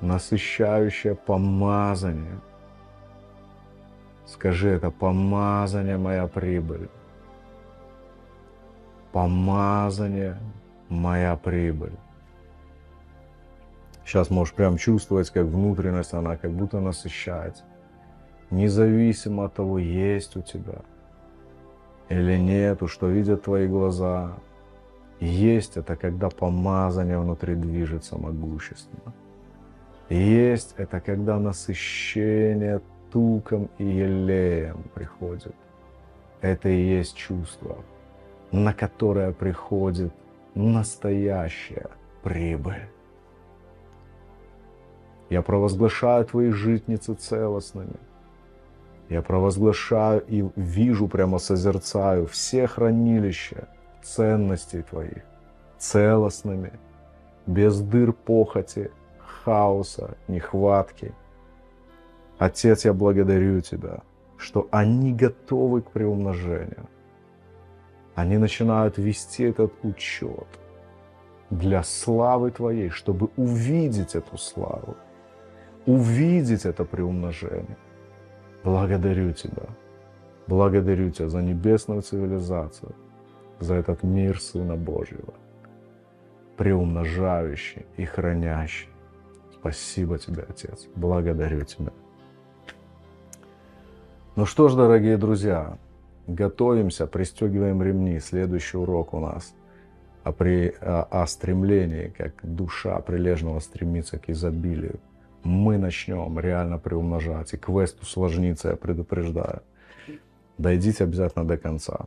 Speaker 1: насыщающее помазание. Скажи, это помазание моя прибыль. Помазание моя прибыль. Сейчас можешь прям чувствовать, как внутренность, она как будто насыщается. Независимо от того, есть у тебя или нету, что видят твои глаза, есть это, когда помазание внутри движется могущественно. Есть это, когда насыщение туком и елеем приходит. Это и есть чувство, на которое приходит настоящая прибыль. Я провозглашаю твои житницы целостными. Я провозглашаю и вижу, прямо созерцаю все хранилища – ценностей твоих, целостными, без дыр похоти, хаоса, нехватки. Отец, я благодарю Тебя, что они готовы к приумножению. Они начинают вести этот учет для славы Твоей, чтобы увидеть эту славу, увидеть это приумножение. Благодарю Тебя. Благодарю Тебя за небесную цивилизацию – за этот мир Сына Божьего, приумножающий и хранящий. Спасибо тебе, Отец. Благодарю тебя. Ну что ж, дорогие друзья, готовимся, пристегиваем ремни. Следующий урок у нас о, при, о, о стремлении, как душа прилежного стремится к изобилию. Мы начнем реально приумножать, и квест усложнится, я предупреждаю. Дойдите обязательно до конца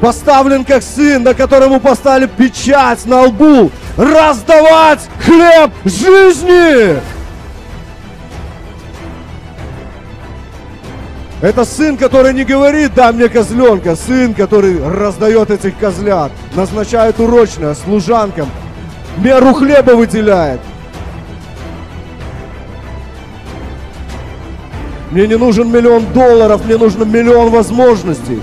Speaker 2: поставлен как сын, на которому поставили печать на лбу, раздавать хлеб жизни. Это сын, который не говорит, да мне козленка, сын, который раздает этих козлят, назначает урочное служанкам, меру хлеба выделяет. Мне не нужен миллион долларов, мне нужен миллион возможностей.